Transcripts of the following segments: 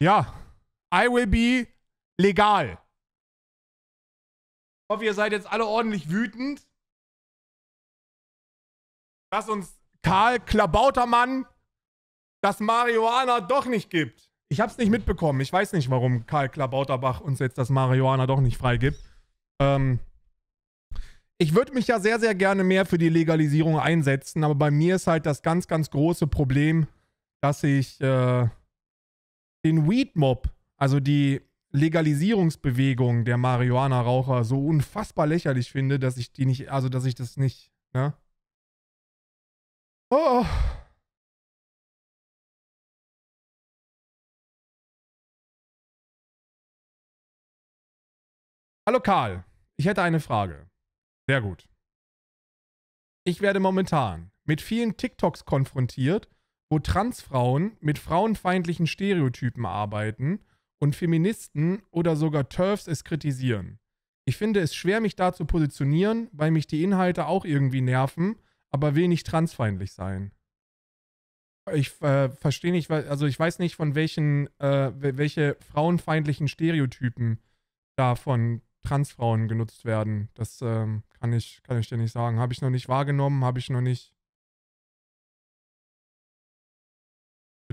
Ja. I will be legal. Ich hoffe, ihr seid jetzt alle ordentlich wütend. Dass uns Karl Klabautermann das Marihuana doch nicht gibt. Ich hab's nicht mitbekommen. Ich weiß nicht, warum Karl Klabauterbach uns jetzt das Marihuana doch nicht freigibt. Ähm, ich würde mich ja sehr, sehr gerne mehr für die Legalisierung einsetzen, aber bei mir ist halt das ganz, ganz große Problem, dass ich äh, den Weed Mob, also die Legalisierungsbewegung der Marihuana-Raucher so unfassbar lächerlich finde, dass ich die nicht, also dass ich das nicht, ne? Oh. oh. Hallo Karl, ich hätte eine Frage. Sehr gut. Ich werde momentan mit vielen TikToks konfrontiert, wo Transfrauen mit frauenfeindlichen Stereotypen arbeiten und Feministen oder sogar TERFs es kritisieren. Ich finde es schwer, mich da zu positionieren, weil mich die Inhalte auch irgendwie nerven, aber will nicht transfeindlich sein. Ich äh, verstehe nicht, also ich weiß nicht, von welchen, äh, welche frauenfeindlichen Stereotypen da von Transfrauen genutzt werden. Das ähm, kann, ich, kann ich dir nicht sagen. Habe ich noch nicht wahrgenommen, habe ich noch nicht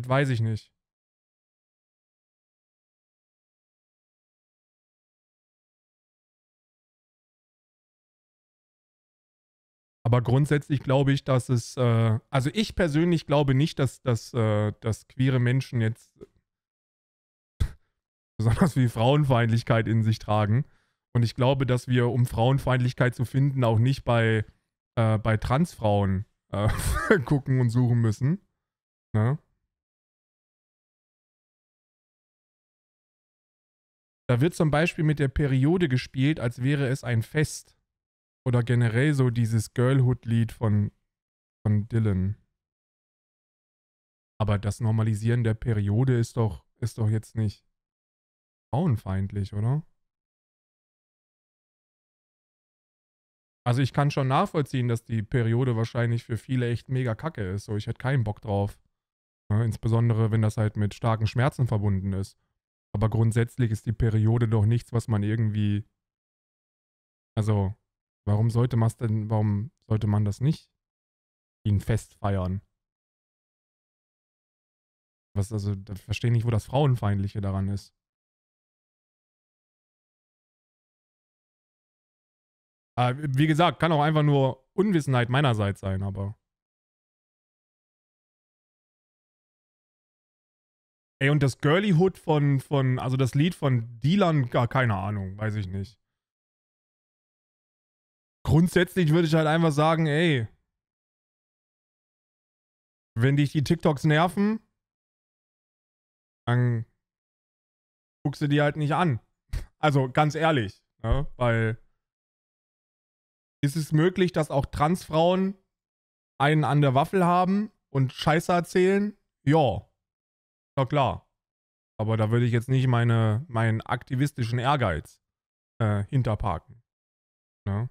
Das weiß ich nicht. Aber grundsätzlich glaube ich, dass es, äh, also ich persönlich glaube nicht, dass, dass, äh, dass queere Menschen jetzt besonders viel Frauenfeindlichkeit in sich tragen. Und ich glaube, dass wir, um Frauenfeindlichkeit zu finden, auch nicht bei, äh, bei Transfrauen äh, gucken und suchen müssen. Ne? Da wird zum Beispiel mit der Periode gespielt, als wäre es ein Fest. Oder generell so dieses Girlhood-Lied von, von Dylan. Aber das Normalisieren der Periode ist doch, ist doch jetzt nicht frauenfeindlich, oder? Also ich kann schon nachvollziehen, dass die Periode wahrscheinlich für viele echt mega kacke ist. So, ich hätte keinen Bock drauf. Ja, ne, insbesondere, wenn das halt mit starken Schmerzen verbunden ist. Aber grundsätzlich ist die Periode doch nichts, was man irgendwie. Also, warum sollte man denn, warum sollte man das nicht ihn fest feiern? Was, also, da verstehe nicht, wo das Frauenfeindliche daran ist. Ah, wie gesagt, kann auch einfach nur Unwissenheit meinerseits sein, aber. Ey, und das Girlyhood von, von, also das Lied von Dylan, gar keine Ahnung, weiß ich nicht. Grundsätzlich würde ich halt einfach sagen, ey, wenn dich die TikToks nerven, dann guckst du die halt nicht an. Also ganz ehrlich, ne? weil ist es möglich, dass auch Transfrauen einen an der Waffel haben und Scheiße erzählen? Ja. Na klar. Aber da würde ich jetzt nicht meine, meinen aktivistischen Ehrgeiz äh, hinterparken. Ne?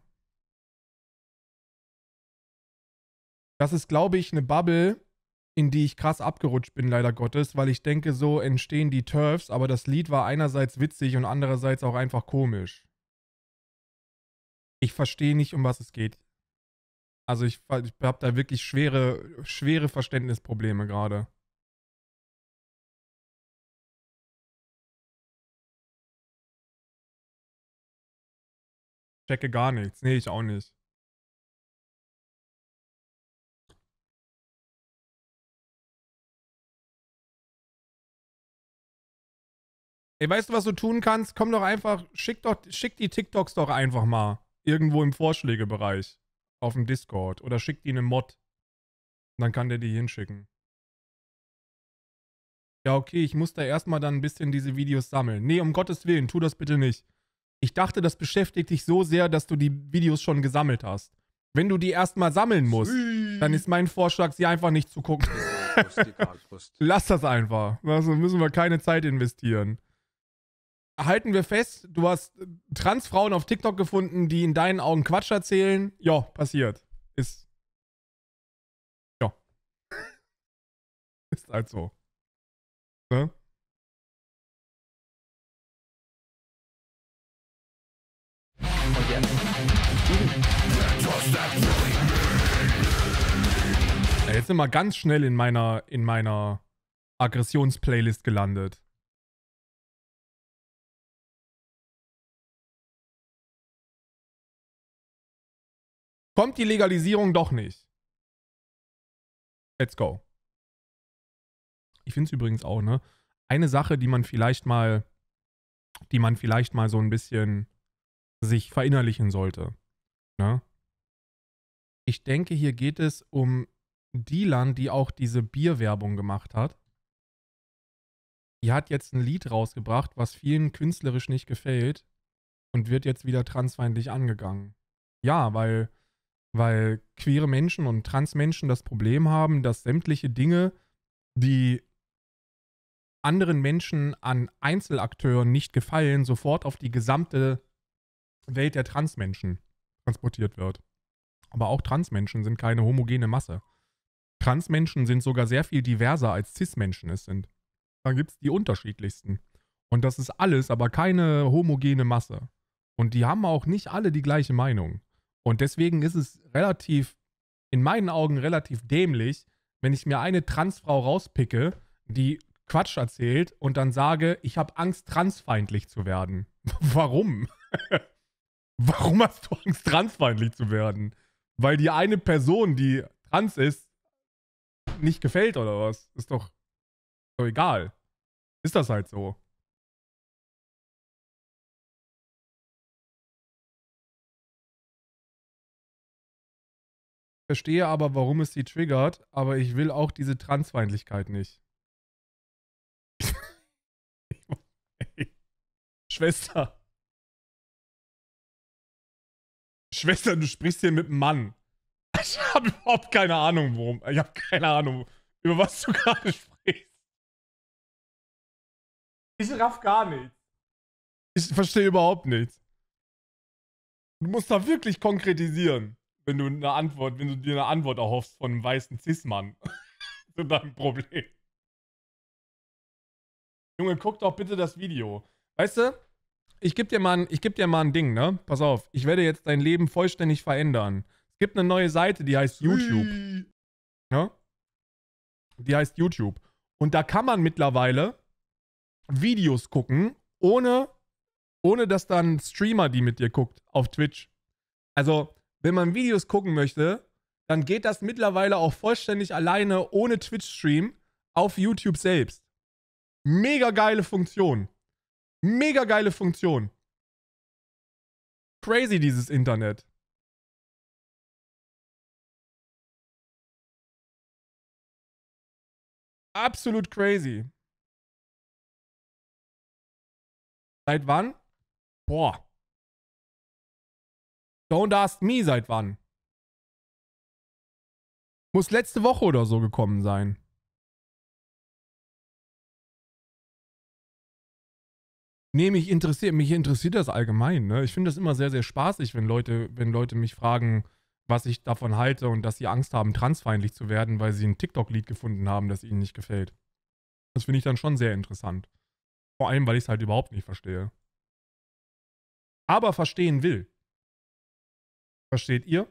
Das ist, glaube ich, eine Bubble, in die ich krass abgerutscht bin, leider Gottes, weil ich denke, so entstehen die Turfs, aber das Lied war einerseits witzig und andererseits auch einfach komisch. Ich verstehe nicht, um was es geht. Also ich, ich habe da wirklich schwere, schwere Verständnisprobleme gerade. checke gar nichts. Nee, ich auch nicht. Ey, weißt du, was du tun kannst? Komm doch einfach, schick, doch, schick die TikToks doch einfach mal. Irgendwo im Vorschlägebereich. Auf dem Discord. Oder schick die einem Mod. Dann kann der die hinschicken. Ja, okay, ich muss da erstmal dann ein bisschen diese Videos sammeln. Nee, um Gottes Willen, tu das bitte nicht. Ich dachte, das beschäftigt dich so sehr, dass du die Videos schon gesammelt hast. Wenn du die erstmal sammeln musst, dann ist mein Vorschlag, sie einfach nicht zu gucken. Lass das einfach. Also müssen wir keine Zeit investieren. Halten wir fest, du hast äh, Transfrauen auf TikTok gefunden, die in deinen Augen Quatsch erzählen. Ja, passiert. Ist. Ja. Ist halt so. Ne? Ja, jetzt sind wir ganz schnell in meiner, in meiner Aggressionsplaylist gelandet. Kommt die Legalisierung doch nicht. Let's go. Ich finde es übrigens auch, ne? Eine Sache, die man vielleicht mal, die man vielleicht mal so ein bisschen sich verinnerlichen sollte. Ne? Ich denke, hier geht es um Dilan, die auch diese Bierwerbung gemacht hat. Die hat jetzt ein Lied rausgebracht, was vielen künstlerisch nicht gefällt und wird jetzt wieder transfeindlich angegangen. Ja, weil, weil queere Menschen und Transmenschen das Problem haben, dass sämtliche Dinge, die anderen Menschen an Einzelakteuren nicht gefallen, sofort auf die gesamte Welt der Transmenschen transportiert wird. Aber auch Transmenschen sind keine homogene Masse. Transmenschen sind sogar sehr viel diverser als Cis-Menschen es sind. Da gibt es die unterschiedlichsten. Und das ist alles, aber keine homogene Masse. Und die haben auch nicht alle die gleiche Meinung. Und deswegen ist es relativ, in meinen Augen relativ dämlich, wenn ich mir eine Transfrau rauspicke, die Quatsch erzählt und dann sage, ich habe Angst, transfeindlich zu werden. Warum? Warum hast du Angst, transfeindlich zu werden? weil die eine Person, die trans ist, nicht gefällt oder was? Ist doch, ist doch egal. Ist das halt so. Verstehe aber, warum es sie triggert, aber ich will auch diese Transfeindlichkeit nicht. Schwester. Schwester, du sprichst hier mit einem Mann. Ich habe überhaupt keine Ahnung, worum. Ich habe keine Ahnung, über was du gerade sprichst. Ich raff gar nichts. Ich verstehe überhaupt nichts. Du musst da wirklich konkretisieren, wenn du eine Antwort, wenn du dir eine Antwort erhoffst von einem weißen Cis-Mann. Zu deinem Problem. Junge, guck doch bitte das Video. Weißt du, ich gebe dir, geb dir mal ein Ding, ne? Pass auf, ich werde jetzt dein Leben vollständig verändern. Es gibt eine neue Seite, die heißt YouTube. ne? Die heißt YouTube. Und da kann man mittlerweile Videos gucken, ohne, ohne dass da ein Streamer die mit dir guckt auf Twitch. Also, wenn man Videos gucken möchte, dann geht das mittlerweile auch vollständig alleine ohne Twitch-Stream auf YouTube selbst. Mega geile Funktion. Mega geile Funktion. Crazy dieses Internet. Absolut crazy. Seit wann? Boah. Don't ask me seit wann. Muss letzte Woche oder so gekommen sein. Nee, mich interessiert, mich interessiert das allgemein. Ne? Ich finde das immer sehr, sehr spaßig, wenn Leute, wenn Leute mich fragen, was ich davon halte und dass sie Angst haben, transfeindlich zu werden, weil sie ein TikTok-Lied gefunden haben, das ihnen nicht gefällt. Das finde ich dann schon sehr interessant. Vor allem, weil ich es halt überhaupt nicht verstehe. Aber verstehen will. Versteht ihr?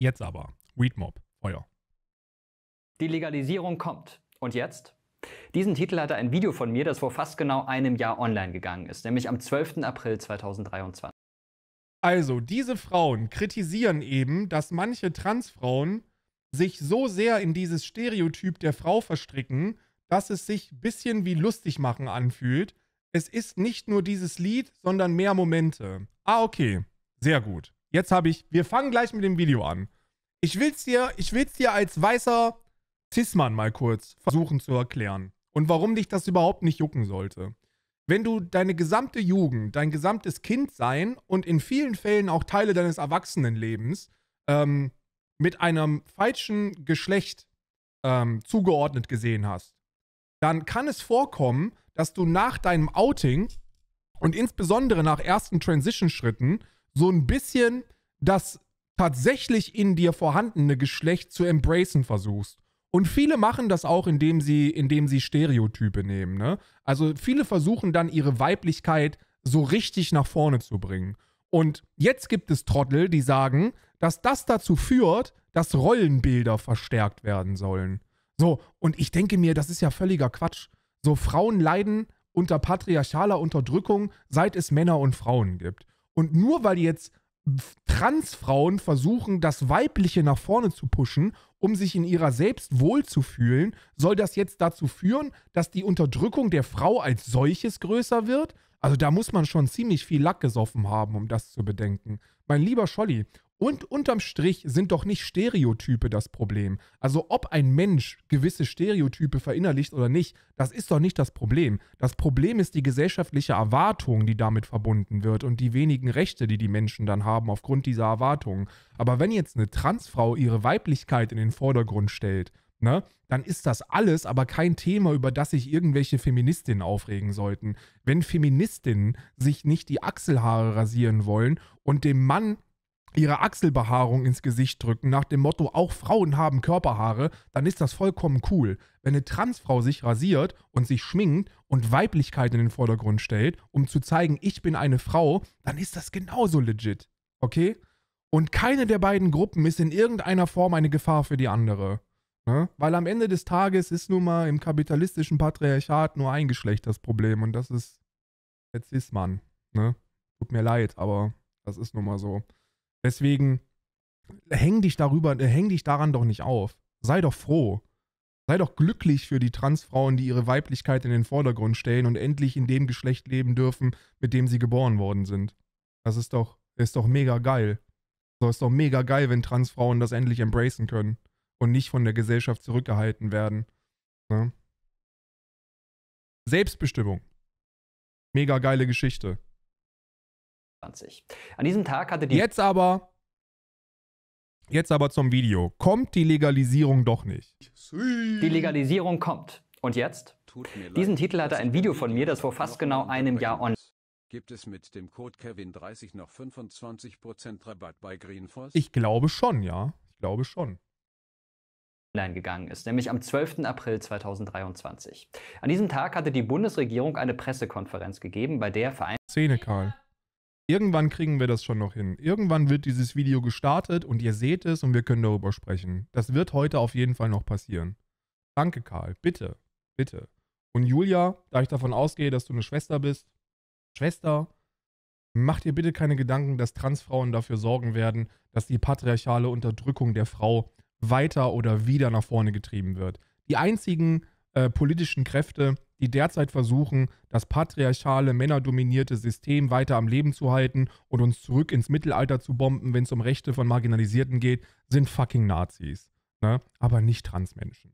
Jetzt aber. Weedmob. Feuer. Die Legalisierung kommt. Und jetzt? Diesen Titel hatte ein Video von mir, das vor fast genau einem Jahr online gegangen ist, nämlich am 12. April 2023. Also, diese Frauen kritisieren eben, dass manche Transfrauen sich so sehr in dieses Stereotyp der Frau verstricken, dass es sich ein bisschen wie lustig machen anfühlt. Es ist nicht nur dieses Lied, sondern mehr Momente. Ah, okay. Sehr gut. Jetzt habe ich, wir fangen gleich mit dem Video an. Ich will's dir, dir als weißer Zisman mal kurz versuchen zu erklären und warum dich das überhaupt nicht jucken sollte. Wenn du deine gesamte Jugend, dein gesamtes Kindsein und in vielen Fällen auch Teile deines Erwachsenenlebens ähm, mit einem falschen Geschlecht ähm, zugeordnet gesehen hast, dann kann es vorkommen, dass du nach deinem Outing und insbesondere nach ersten Transition-Schritten so ein bisschen das tatsächlich in dir vorhandene Geschlecht zu embracen versuchst. Und viele machen das auch, indem sie, indem sie Stereotype nehmen. Ne? Also viele versuchen dann ihre Weiblichkeit so richtig nach vorne zu bringen. Und jetzt gibt es Trottel, die sagen, dass das dazu führt, dass Rollenbilder verstärkt werden sollen. So, und ich denke mir, das ist ja völliger Quatsch. So, Frauen leiden unter patriarchaler Unterdrückung, seit es Männer und Frauen gibt. Und nur weil jetzt Transfrauen versuchen, das Weibliche nach vorne zu pushen, um sich in ihrer selbst wohlzufühlen, soll das jetzt dazu führen, dass die Unterdrückung der Frau als solches größer wird? Also da muss man schon ziemlich viel Lack gesoffen haben, um das zu bedenken. Mein lieber Scholli, und unterm Strich sind doch nicht Stereotype das Problem. Also ob ein Mensch gewisse Stereotype verinnerlicht oder nicht, das ist doch nicht das Problem. Das Problem ist die gesellschaftliche Erwartung, die damit verbunden wird und die wenigen Rechte, die die Menschen dann haben aufgrund dieser Erwartungen. Aber wenn jetzt eine Transfrau ihre Weiblichkeit in den Vordergrund stellt, Ne? dann ist das alles aber kein Thema, über das sich irgendwelche Feministinnen aufregen sollten. Wenn Feministinnen sich nicht die Achselhaare rasieren wollen und dem Mann ihre Achselbehaarung ins Gesicht drücken, nach dem Motto, auch Frauen haben Körperhaare, dann ist das vollkommen cool. Wenn eine Transfrau sich rasiert und sich schminkt und Weiblichkeit in den Vordergrund stellt, um zu zeigen, ich bin eine Frau, dann ist das genauso legit. Okay? Und keine der beiden Gruppen ist in irgendeiner Form eine Gefahr für die andere. Ne? Weil am Ende des Tages ist nun mal im kapitalistischen Patriarchat nur ein Geschlecht das Problem und das ist jetzt ist man. Ne? Tut mir leid, aber das ist nun mal so. Deswegen häng dich darüber, äh, häng dich daran doch nicht auf. Sei doch froh. Sei doch glücklich für die Transfrauen, die ihre Weiblichkeit in den Vordergrund stellen und endlich in dem Geschlecht leben dürfen, mit dem sie geboren worden sind. Das ist doch, ist doch mega geil. So ist doch mega geil, wenn Transfrauen das endlich embracen können und nicht von der Gesellschaft zurückgehalten werden. Ne? Selbstbestimmung. Mega geile Geschichte. An diesem Tag hatte die. Jetzt aber. Jetzt aber zum Video. Kommt die Legalisierung doch nicht? Die Legalisierung kommt. Und jetzt? Tut mir leid, Diesen Titel hatte ein Video von mir, das vor fast genau einem Jahr online. Gibt es mit dem Code Kevin30 noch 25% Rabatt bei Greenfoss? Ich glaube schon, ja. Ich glaube schon online gegangen ist, nämlich am 12. April 2023. An diesem Tag hatte die Bundesregierung eine Pressekonferenz gegeben, bei der Verein Szene, Karl. Irgendwann kriegen wir das schon noch hin. Irgendwann wird dieses Video gestartet und ihr seht es und wir können darüber sprechen. Das wird heute auf jeden Fall noch passieren. Danke, Karl. Bitte. Bitte. Und Julia, da ich davon ausgehe, dass du eine Schwester bist, Schwester, mach dir bitte keine Gedanken, dass Transfrauen dafür sorgen werden, dass die patriarchale Unterdrückung der Frau weiter oder wieder nach vorne getrieben wird. Die einzigen äh, politischen Kräfte, die derzeit versuchen, das patriarchale, männerdominierte System weiter am Leben zu halten und uns zurück ins Mittelalter zu bomben, wenn es um Rechte von Marginalisierten geht, sind fucking Nazis. Ne? Aber nicht Transmenschen.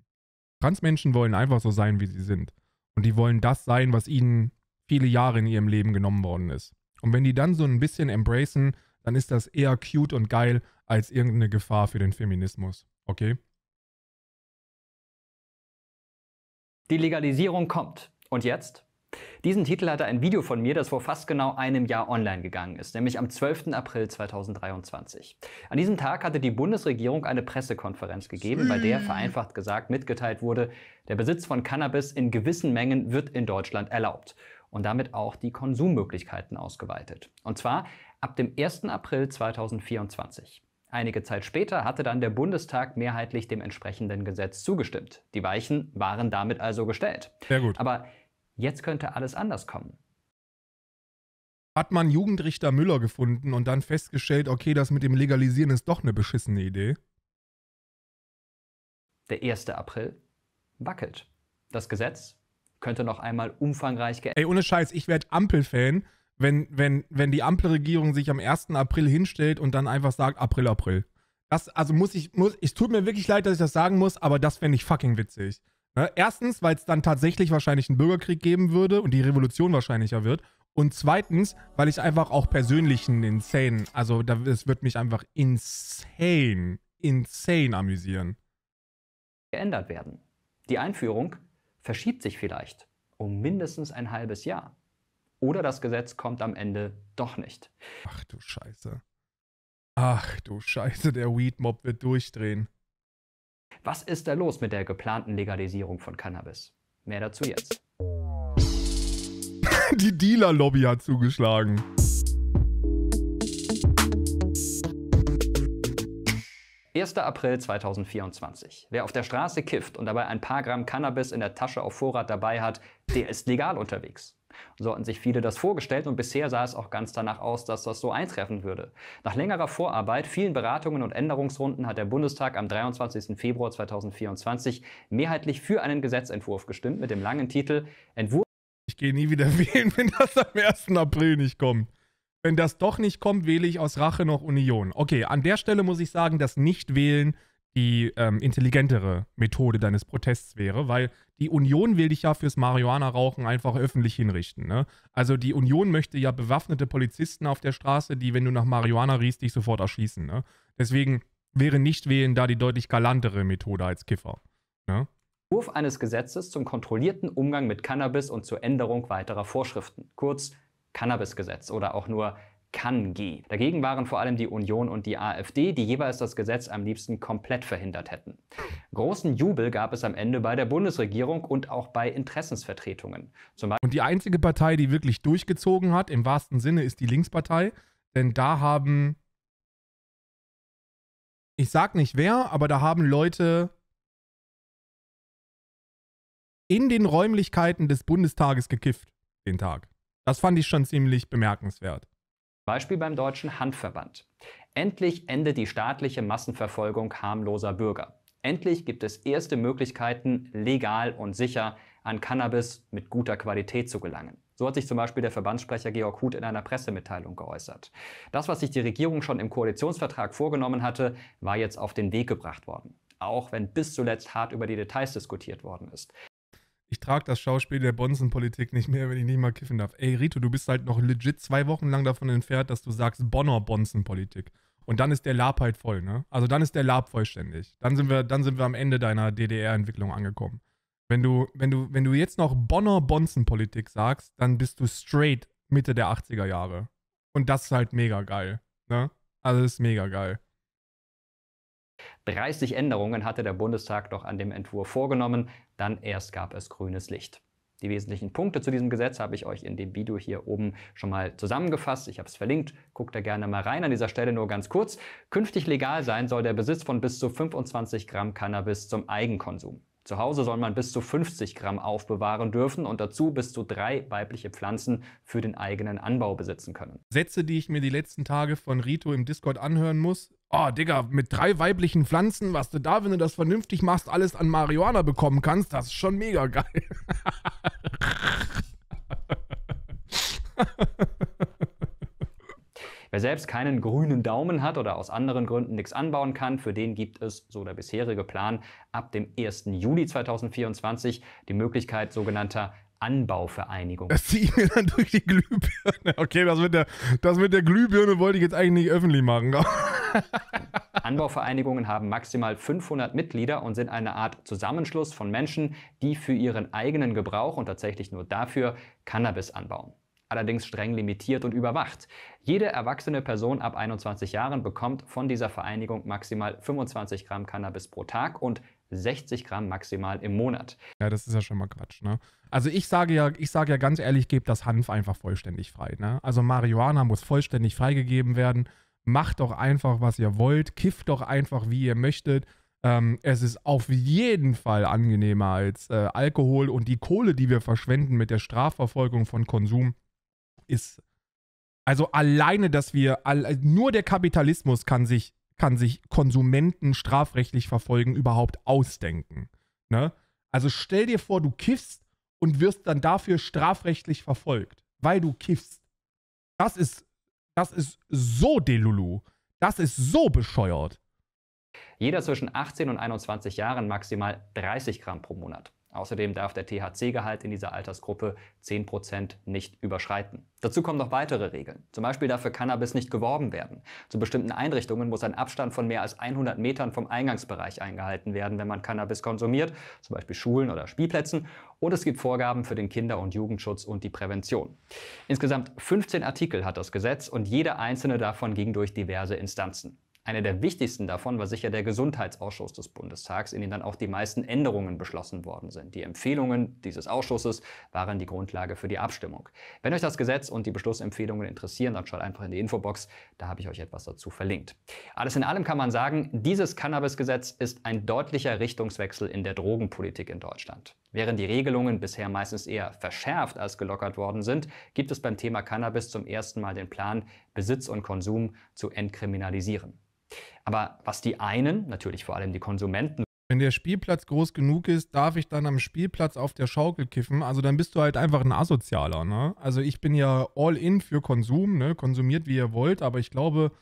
Transmenschen wollen einfach so sein, wie sie sind. Und die wollen das sein, was ihnen viele Jahre in ihrem Leben genommen worden ist. Und wenn die dann so ein bisschen embracen, dann ist das eher cute und geil als irgendeine Gefahr für den Feminismus. Okay? Die Legalisierung kommt. Und jetzt? Diesen Titel hatte ein Video von mir, das vor fast genau einem Jahr online gegangen ist, nämlich am 12. April 2023. An diesem Tag hatte die Bundesregierung eine Pressekonferenz gegeben, bei der mm. vereinfacht gesagt mitgeteilt wurde, der Besitz von Cannabis in gewissen Mengen wird in Deutschland erlaubt und damit auch die Konsummöglichkeiten ausgeweitet. Und zwar ab dem 1. April 2024. Einige Zeit später hatte dann der Bundestag mehrheitlich dem entsprechenden Gesetz zugestimmt. Die Weichen waren damit also gestellt. Sehr gut. Aber jetzt könnte alles anders kommen. Hat man Jugendrichter Müller gefunden und dann festgestellt, okay, das mit dem Legalisieren ist doch eine beschissene Idee? Der 1. April wackelt. Das Gesetz könnte noch einmal umfangreich geändert werden. Ey, ohne Scheiß, ich werde Ampelfan wenn, wenn, wenn die Ampelregierung sich am 1. April hinstellt und dann einfach sagt, April, April. Das, also muss ich, muss, es tut mir wirklich leid, dass ich das sagen muss, aber das fände ich fucking witzig. Ne? Erstens, weil es dann tatsächlich wahrscheinlich einen Bürgerkrieg geben würde und die Revolution wahrscheinlicher wird. Und zweitens, weil ich einfach auch persönlich einen insane, also es wird mich einfach insane, insane amüsieren. Geändert werden. Die Einführung verschiebt sich vielleicht um mindestens ein halbes Jahr oder das Gesetz kommt am Ende doch nicht. Ach du Scheiße. Ach du Scheiße, der Weedmob wird durchdrehen. Was ist da los mit der geplanten Legalisierung von Cannabis? Mehr dazu jetzt. Die Dealer-Lobby hat zugeschlagen. Erster April 2024. Wer auf der Straße kifft und dabei ein paar Gramm Cannabis in der Tasche auf Vorrat dabei hat, der ist legal unterwegs. So hatten sich viele das vorgestellt und bisher sah es auch ganz danach aus, dass das so eintreffen würde. Nach längerer Vorarbeit, vielen Beratungen und Änderungsrunden hat der Bundestag am 23. Februar 2024 mehrheitlich für einen Gesetzentwurf gestimmt mit dem langen Titel Entwurf. Ich gehe nie wieder wählen, wenn das am 1. April nicht kommt. Wenn das doch nicht kommt, wähle ich aus Rache noch Union. Okay, an der Stelle muss ich sagen, dass nicht wählen die ähm, intelligentere Methode deines Protests wäre, weil die Union will dich ja fürs Marihuana-Rauchen einfach öffentlich hinrichten. Ne? Also die Union möchte ja bewaffnete Polizisten auf der Straße, die, wenn du nach Marihuana riechst, dich sofort erschießen. Ne? Deswegen wäre nicht wählen da die deutlich galantere Methode als Kiffer. Ne? Entwurf eines Gesetzes zum kontrollierten Umgang mit Cannabis und zur Änderung weiterer Vorschriften, kurz Cannabisgesetz oder auch nur kann gehen. Dagegen waren vor allem die Union und die AfD, die jeweils das Gesetz am liebsten komplett verhindert hätten. Großen Jubel gab es am Ende bei der Bundesregierung und auch bei Interessensvertretungen. und die einzige Partei, die wirklich durchgezogen hat, im wahrsten Sinne, ist die Linkspartei. Denn da haben, ich sag nicht wer, aber da haben Leute in den Räumlichkeiten des Bundestages gekifft, den Tag. Das fand ich schon ziemlich bemerkenswert. Beispiel beim Deutschen Handverband. Endlich endet die staatliche Massenverfolgung harmloser Bürger. Endlich gibt es erste Möglichkeiten, legal und sicher an Cannabis mit guter Qualität zu gelangen. So hat sich zum Beispiel der Verbandssprecher Georg Huth in einer Pressemitteilung geäußert. Das, was sich die Regierung schon im Koalitionsvertrag vorgenommen hatte, war jetzt auf den Weg gebracht worden. Auch wenn bis zuletzt hart über die Details diskutiert worden ist ich trage das Schauspiel der Bonzenpolitik nicht mehr, wenn ich nicht mal kiffen darf. Ey, Rito, du bist halt noch legit zwei Wochen lang davon entfernt, dass du sagst Bonner Bonzenpolitik. Und dann ist der Lab halt voll, ne? Also dann ist der Lab vollständig. Dann sind wir, dann sind wir am Ende deiner DDR-Entwicklung angekommen. Wenn du, wenn du, wenn du jetzt noch Bonner Bonzenpolitik sagst, dann bist du straight Mitte der 80er Jahre. Und das ist halt mega geil, ne? Also das ist mega geil. 30 Änderungen hatte der Bundestag doch an dem Entwurf vorgenommen, dann erst gab es grünes Licht. Die wesentlichen Punkte zu diesem Gesetz habe ich euch in dem Video hier oben schon mal zusammengefasst. Ich habe es verlinkt. Guckt da gerne mal rein. An dieser Stelle nur ganz kurz. Künftig legal sein soll der Besitz von bis zu 25 Gramm Cannabis zum Eigenkonsum. Zu Hause soll man bis zu 50 Gramm aufbewahren dürfen und dazu bis zu drei weibliche Pflanzen für den eigenen Anbau besitzen können. Sätze, die ich mir die letzten Tage von Rito im Discord anhören muss, oh Digga, mit drei weiblichen Pflanzen, was du da, wenn du das vernünftig machst, alles an Marihuana bekommen kannst, das ist schon mega geil. Wer selbst keinen grünen Daumen hat oder aus anderen Gründen nichts anbauen kann, für den gibt es, so der bisherige Plan, ab dem 1. Juli 2024 die Möglichkeit sogenannter Anbauvereinigung. Das ziehe ich mir dann durch die Glühbirne. Okay, das mit der, das mit der Glühbirne wollte ich jetzt eigentlich nicht öffentlich machen. Anbauvereinigungen haben maximal 500 Mitglieder und sind eine Art Zusammenschluss von Menschen, die für ihren eigenen Gebrauch und tatsächlich nur dafür Cannabis anbauen allerdings streng limitiert und überwacht. Jede erwachsene Person ab 21 Jahren bekommt von dieser Vereinigung maximal 25 Gramm Cannabis pro Tag und 60 Gramm maximal im Monat. Ja, das ist ja schon mal Quatsch, ne? Also ich sage ja, ich sage ja ganz ehrlich, gebt das Hanf einfach vollständig frei, ne? Also Marihuana muss vollständig freigegeben werden macht doch einfach, was ihr wollt, kifft doch einfach, wie ihr möchtet. Ähm, es ist auf jeden Fall angenehmer als äh, Alkohol und die Kohle, die wir verschwenden mit der Strafverfolgung von Konsum, ist also alleine, dass wir all, äh, nur der Kapitalismus kann sich kann sich Konsumenten strafrechtlich verfolgen überhaupt ausdenken. Ne? Also stell dir vor, du kiffst und wirst dann dafür strafrechtlich verfolgt, weil du kiffst. Das ist das ist so Delulu. Das ist so bescheuert. Jeder zwischen 18 und 21 Jahren maximal 30 Gramm pro Monat. Außerdem darf der THC-Gehalt in dieser Altersgruppe 10% nicht überschreiten. Dazu kommen noch weitere Regeln. Zum Beispiel darf für Cannabis nicht geworben werden. Zu bestimmten Einrichtungen muss ein Abstand von mehr als 100 Metern vom Eingangsbereich eingehalten werden, wenn man Cannabis konsumiert, zum Beispiel Schulen oder Spielplätzen. Und es gibt Vorgaben für den Kinder- und Jugendschutz und die Prävention. Insgesamt 15 Artikel hat das Gesetz und jeder einzelne davon ging durch diverse Instanzen. Eine der wichtigsten davon war sicher der Gesundheitsausschuss des Bundestags, in dem dann auch die meisten Änderungen beschlossen worden sind. Die Empfehlungen dieses Ausschusses waren die Grundlage für die Abstimmung. Wenn euch das Gesetz und die Beschlussempfehlungen interessieren, dann schaut einfach in die Infobox, da habe ich euch etwas dazu verlinkt. Alles in allem kann man sagen, dieses Cannabisgesetz ist ein deutlicher Richtungswechsel in der Drogenpolitik in Deutschland. Während die Regelungen bisher meistens eher verschärft als gelockert worden sind, gibt es beim Thema Cannabis zum ersten Mal den Plan, Besitz und Konsum zu entkriminalisieren. Aber was die einen, natürlich vor allem die Konsumenten, wenn der Spielplatz groß genug ist, darf ich dann am Spielplatz auf der Schaukel kiffen. Also dann bist du halt einfach ein Asozialer, ne? Also ich bin ja all in für Konsum, ne? Konsumiert wie ihr wollt, aber ich glaube,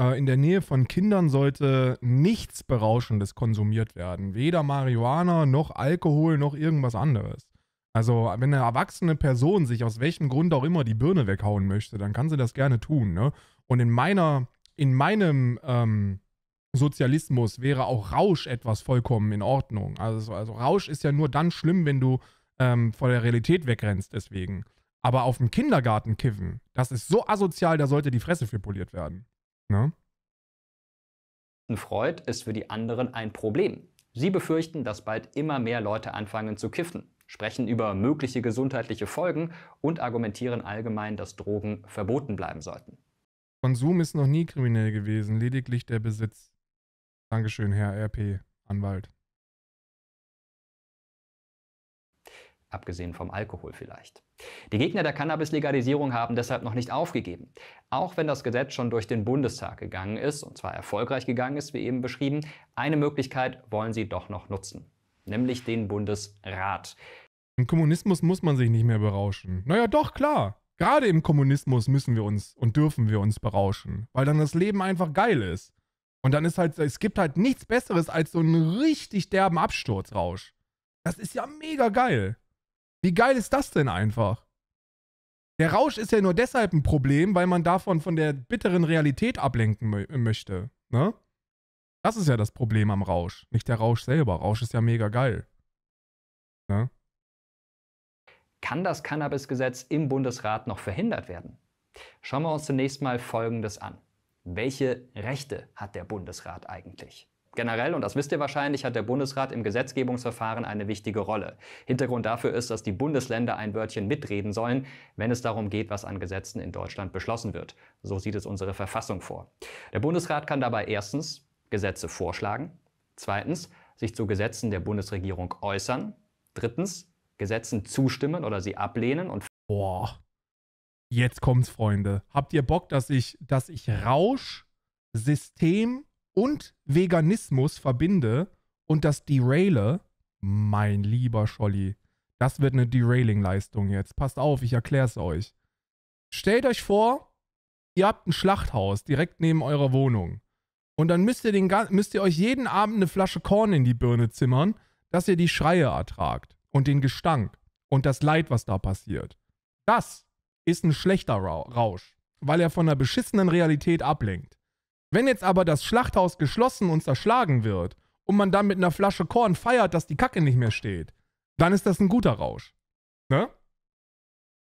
äh, in der Nähe von Kindern sollte nichts Berauschendes konsumiert werden. Weder Marihuana, noch Alkohol, noch irgendwas anderes. Also, wenn eine erwachsene Person sich aus welchem Grund auch immer die Birne weghauen möchte, dann kann sie das gerne tun. Ne? Und in meiner, in meinem ähm, Sozialismus wäre auch Rausch etwas vollkommen in Ordnung. Also, also Rausch ist ja nur dann schlimm, wenn du ähm, vor der Realität wegrennst, deswegen. Aber auf dem Kindergarten kiffen, das ist so asozial, da sollte die Fresse für poliert werden. Ne? Freud ist für die anderen ein Problem. Sie befürchten, dass bald immer mehr Leute anfangen zu kiffen, sprechen über mögliche gesundheitliche Folgen und argumentieren allgemein, dass Drogen verboten bleiben sollten. Konsum ist noch nie kriminell gewesen, lediglich der Besitz. Dankeschön, Herr RP, Anwalt. abgesehen vom Alkohol vielleicht. Die Gegner der Cannabis-Legalisierung haben deshalb noch nicht aufgegeben. Auch wenn das Gesetz schon durch den Bundestag gegangen ist, und zwar erfolgreich gegangen ist, wie eben beschrieben, eine Möglichkeit wollen sie doch noch nutzen, nämlich den Bundesrat. Im Kommunismus muss man sich nicht mehr berauschen. Naja, doch, klar. Gerade im Kommunismus müssen wir uns und dürfen wir uns berauschen, weil dann das Leben einfach geil ist. Und dann ist halt, es gibt halt nichts Besseres als so einen richtig derben Absturzrausch. Das ist ja mega geil. Wie geil ist das denn einfach? Der Rausch ist ja nur deshalb ein Problem, weil man davon von der bitteren Realität ablenken möchte. Ne? Das ist ja das Problem am Rausch, nicht der Rausch selber. Rausch ist ja mega geil. Ne? Kann das Cannabisgesetz im Bundesrat noch verhindert werden? Schauen wir uns zunächst mal Folgendes an. Welche Rechte hat der Bundesrat eigentlich? Generell, und das wisst ihr wahrscheinlich, hat der Bundesrat im Gesetzgebungsverfahren eine wichtige Rolle. Hintergrund dafür ist, dass die Bundesländer ein Wörtchen mitreden sollen, wenn es darum geht, was an Gesetzen in Deutschland beschlossen wird. So sieht es unsere Verfassung vor. Der Bundesrat kann dabei erstens Gesetze vorschlagen, zweitens sich zu Gesetzen der Bundesregierung äußern, drittens Gesetzen zustimmen oder sie ablehnen und Boah. Jetzt kommt's, Freunde. Habt ihr Bock, dass ich, dass ich Rausch, System und Veganismus verbinde und das deraile, mein lieber Scholli, das wird eine Derailing-Leistung jetzt. Passt auf, ich erkläre es euch. Stellt euch vor, ihr habt ein Schlachthaus direkt neben eurer Wohnung. Und dann müsst ihr, den, müsst ihr euch jeden Abend eine Flasche Korn in die Birne zimmern, dass ihr die Schreie ertragt und den Gestank und das Leid, was da passiert. Das ist ein schlechter Rausch, weil er von einer beschissenen Realität ablenkt. Wenn jetzt aber das Schlachthaus geschlossen und zerschlagen wird und man dann mit einer Flasche Korn feiert, dass die Kacke nicht mehr steht, dann ist das ein guter Rausch. Ne?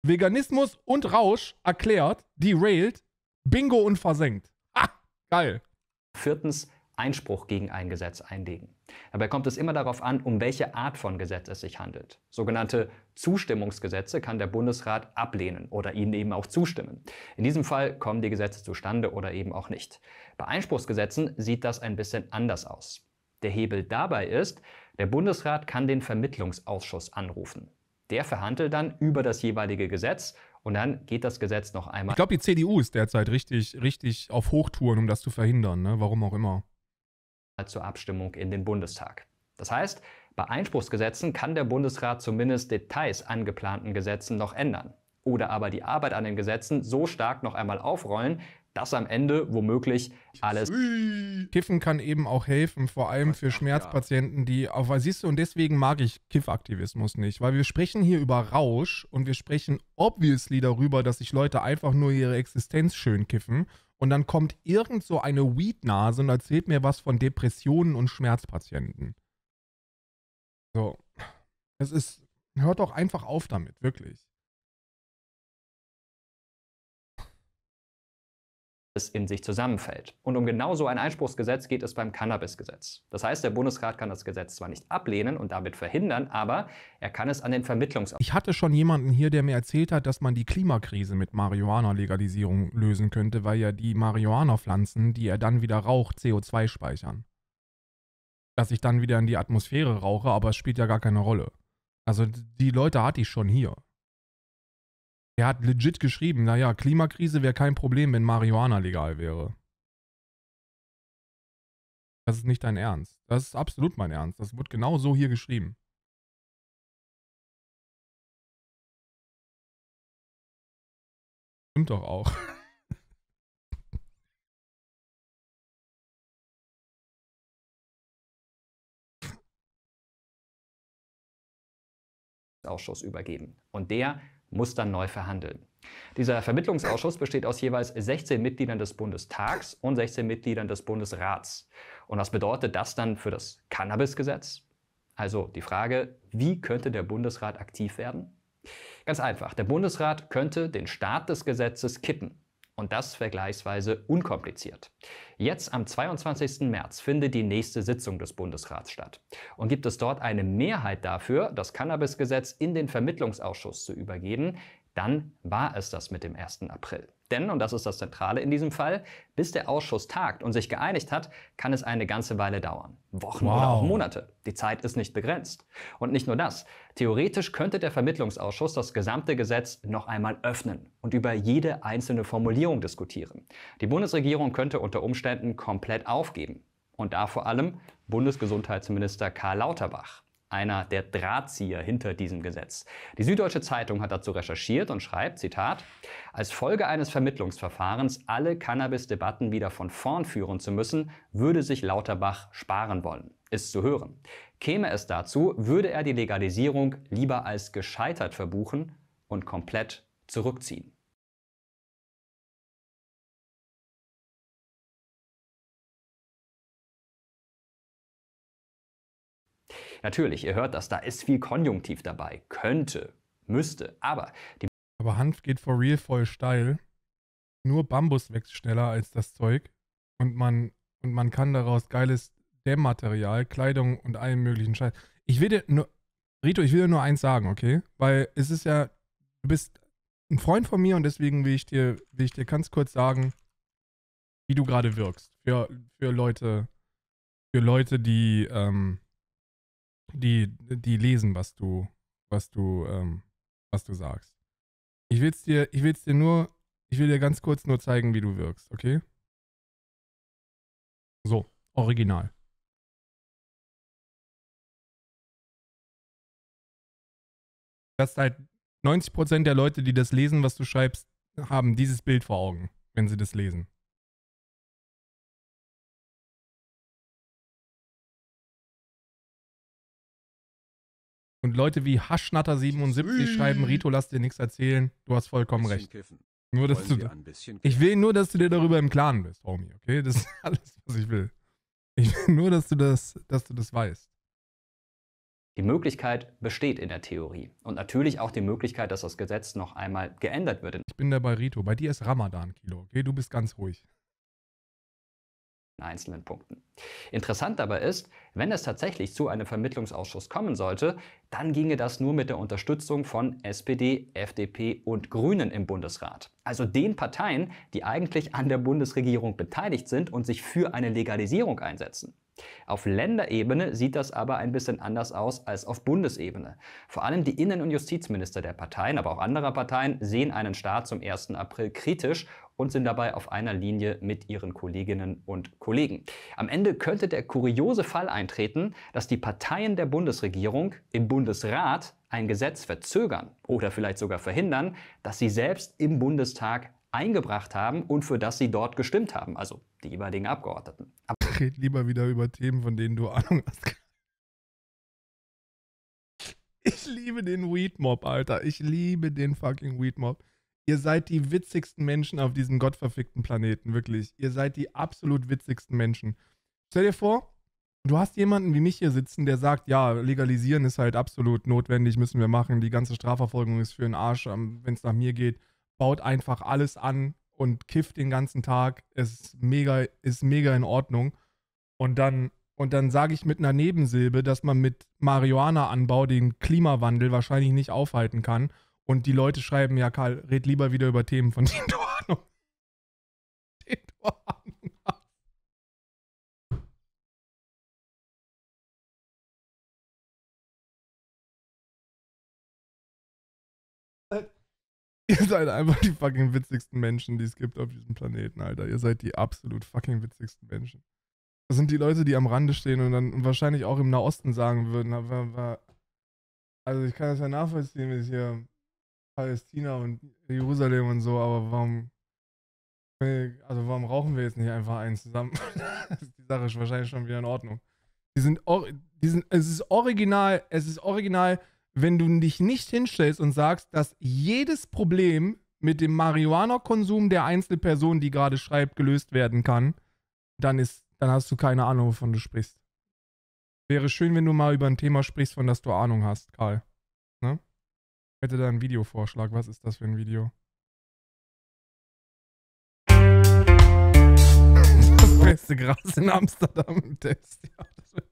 Veganismus und Rausch erklärt, derailed, bingo und versenkt. Ah, geil. Viertens, Einspruch gegen ein Gesetz einlegen. Dabei kommt es immer darauf an, um welche Art von Gesetz es sich handelt. Sogenannte Zustimmungsgesetze kann der Bundesrat ablehnen oder ihnen eben auch zustimmen. In diesem Fall kommen die Gesetze zustande oder eben auch nicht. Bei Einspruchsgesetzen sieht das ein bisschen anders aus. Der Hebel dabei ist, der Bundesrat kann den Vermittlungsausschuss anrufen. Der verhandelt dann über das jeweilige Gesetz und dann geht das Gesetz noch einmal. Ich glaube, die CDU ist derzeit richtig, richtig auf Hochtouren, um das zu verhindern, ne? warum auch immer. Zur Abstimmung in den Bundestag. Das heißt, bei Einspruchsgesetzen kann der Bundesrat zumindest Details an geplanten Gesetzen noch ändern oder aber die Arbeit an den Gesetzen so stark noch einmal aufrollen, dass am Ende womöglich alles. Kiffen kann eben auch helfen, vor allem für Schmerzpatienten, die auf, weil siehst du, und deswegen mag ich Kiffaktivismus nicht, weil wir sprechen hier über Rausch und wir sprechen obviously darüber, dass sich Leute einfach nur ihre Existenz schön kiffen und dann kommt irgend so eine Weed-Nase und erzählt mir was von Depressionen und Schmerzpatienten. So. Es ist, hört doch einfach auf damit, wirklich. es in sich zusammenfällt. Und um genau so ein Einspruchsgesetz geht es beim Cannabisgesetz. Das heißt, der Bundesrat kann das Gesetz zwar nicht ablehnen und damit verhindern, aber er kann es an den Vermittlungs... Ich hatte schon jemanden hier, der mir erzählt hat, dass man die Klimakrise mit Marihuana-Legalisierung lösen könnte, weil ja die Marihuana-Pflanzen, die er dann wieder raucht, CO2 speichern. Dass ich dann wieder in die Atmosphäre rauche, aber es spielt ja gar keine Rolle. Also die Leute hatte ich schon hier. Er hat legit geschrieben, naja, Klimakrise wäre kein Problem, wenn Marihuana legal wäre. Das ist nicht dein Ernst. Das ist absolut mein Ernst. Das wird genau so hier geschrieben. Stimmt doch auch. Ausschuss übergeben. Und der muss dann neu verhandeln. Dieser Vermittlungsausschuss besteht aus jeweils 16 Mitgliedern des Bundestags und 16 Mitgliedern des Bundesrats. Und was bedeutet das dann für das Cannabisgesetz? Also die Frage, wie könnte der Bundesrat aktiv werden? Ganz einfach, der Bundesrat könnte den Start des Gesetzes kippen. Und das vergleichsweise unkompliziert. Jetzt am 22. März findet die nächste Sitzung des Bundesrats statt. Und gibt es dort eine Mehrheit dafür, das Cannabisgesetz in den Vermittlungsausschuss zu übergeben, dann war es das mit dem 1. April. Denn, und das ist das Zentrale in diesem Fall, bis der Ausschuss tagt und sich geeinigt hat, kann es eine ganze Weile dauern. Wochen wow. oder auch Monate. Die Zeit ist nicht begrenzt. Und nicht nur das. Theoretisch könnte der Vermittlungsausschuss das gesamte Gesetz noch einmal öffnen und über jede einzelne Formulierung diskutieren. Die Bundesregierung könnte unter Umständen komplett aufgeben. Und da vor allem Bundesgesundheitsminister Karl Lauterbach einer der Drahtzieher hinter diesem Gesetz. Die Süddeutsche Zeitung hat dazu recherchiert und schreibt, Zitat, als Folge eines Vermittlungsverfahrens alle Cannabis-Debatten wieder von vorn führen zu müssen, würde sich Lauterbach sparen wollen. Ist zu hören. Käme es dazu, würde er die Legalisierung lieber als gescheitert verbuchen und komplett zurückziehen. Natürlich, ihr hört das, da ist viel Konjunktiv dabei. Könnte, müsste, aber... aber Hanf geht for real voll steil. Nur Bambus wächst schneller als das Zeug. Und man, und man kann daraus geiles Dämmmaterial, Kleidung und allem möglichen Scheiß. Ich will dir nur... Rito, ich will dir nur eins sagen, okay? Weil es ist ja... Du bist ein Freund von mir und deswegen will ich dir, will ich dir ganz kurz sagen, wie du gerade wirkst. Für, für Leute, für Leute, die, ähm, die, die lesen, was du, was du, ähm, was du sagst. Ich will's dir, ich will's dir nur, ich will dir ganz kurz nur zeigen, wie du wirkst, okay? So, original. Das ist halt 90% der Leute, die das lesen, was du schreibst, haben dieses Bild vor Augen, wenn sie das lesen. Und Leute wie Haschnatter77 schreiben, Rito, lass dir nichts erzählen. Du hast vollkommen recht. Nur, dass Wollen du, ich will nur, dass du dir darüber im Klaren bist, Homie, okay? Das ist alles, was ich will. Ich will nur, dass du das, dass du das weißt. Die Möglichkeit besteht in der Theorie. Und natürlich auch die Möglichkeit, dass das Gesetz noch einmal geändert wird. Ich bin dabei, Rito. Bei dir ist Ramadan, Kilo, okay? Du bist ganz ruhig einzelnen Punkten. Interessant dabei ist, wenn es tatsächlich zu einem Vermittlungsausschuss kommen sollte, dann ginge das nur mit der Unterstützung von SPD, FDP und Grünen im Bundesrat. Also den Parteien, die eigentlich an der Bundesregierung beteiligt sind und sich für eine Legalisierung einsetzen. Auf Länderebene sieht das aber ein bisschen anders aus als auf Bundesebene. Vor allem die Innen- und Justizminister der Parteien, aber auch anderer Parteien sehen einen Staat zum 1. April kritisch und sind dabei auf einer Linie mit ihren Kolleginnen und Kollegen. Am Ende könnte der kuriose Fall eintreten, dass die Parteien der Bundesregierung im Bundesrat ein Gesetz verzögern oder vielleicht sogar verhindern, das sie selbst im Bundestag eingebracht haben und für das sie dort gestimmt haben, also die jeweiligen Abgeordneten. Ab Red lieber wieder über Themen, von denen du Ahnung hast. Ich liebe den Weed Mob, Alter. Ich liebe den fucking Weed Mob. Ihr seid die witzigsten Menschen auf diesem gottverfickten Planeten, wirklich. Ihr seid die absolut witzigsten Menschen. Stell dir vor, du hast jemanden wie mich hier sitzen, der sagt, ja, legalisieren ist halt absolut notwendig, müssen wir machen. Die ganze Strafverfolgung ist für den Arsch, ähm, wenn es nach mir geht. Baut einfach alles an und kifft den ganzen Tag. Ist mega, ist mega in Ordnung. Und dann und dann sage ich mit einer Nebensilbe, dass man mit Marihuana-Anbau den Klimawandel wahrscheinlich nicht aufhalten kann und die Leute schreiben, ja, Karl, red lieber wieder über Themen, von denen du Ahnung, den du Ahnung hast. Ihr seid einfach die fucking witzigsten Menschen, die es gibt auf diesem Planeten, Alter. Ihr seid die absolut fucking witzigsten Menschen. Das sind die Leute, die am Rande stehen und dann wahrscheinlich auch im Nahosten sagen würden, aber, aber also ich kann das ja nachvollziehen, wie es hier Palästina und Jerusalem und so, aber warum, äh, also warum rauchen wir jetzt nicht einfach einen zusammen? die Sache ist wahrscheinlich schon wieder in Ordnung. Die sind, die sind, es ist original, es ist original, wenn du dich nicht hinstellst und sagst, dass jedes Problem mit dem Marihuana-Konsum der Einzelperson, die gerade schreibt, gelöst werden kann, dann ist, dann hast du keine Ahnung, wovon du sprichst. Wäre schön, wenn du mal über ein Thema sprichst, von das du Ahnung hast, Karl. Ne? hätte da einen Videovorschlag. Was ist das für ein Video? Das beste Gras in Amsterdam im Test. Ja, das wird,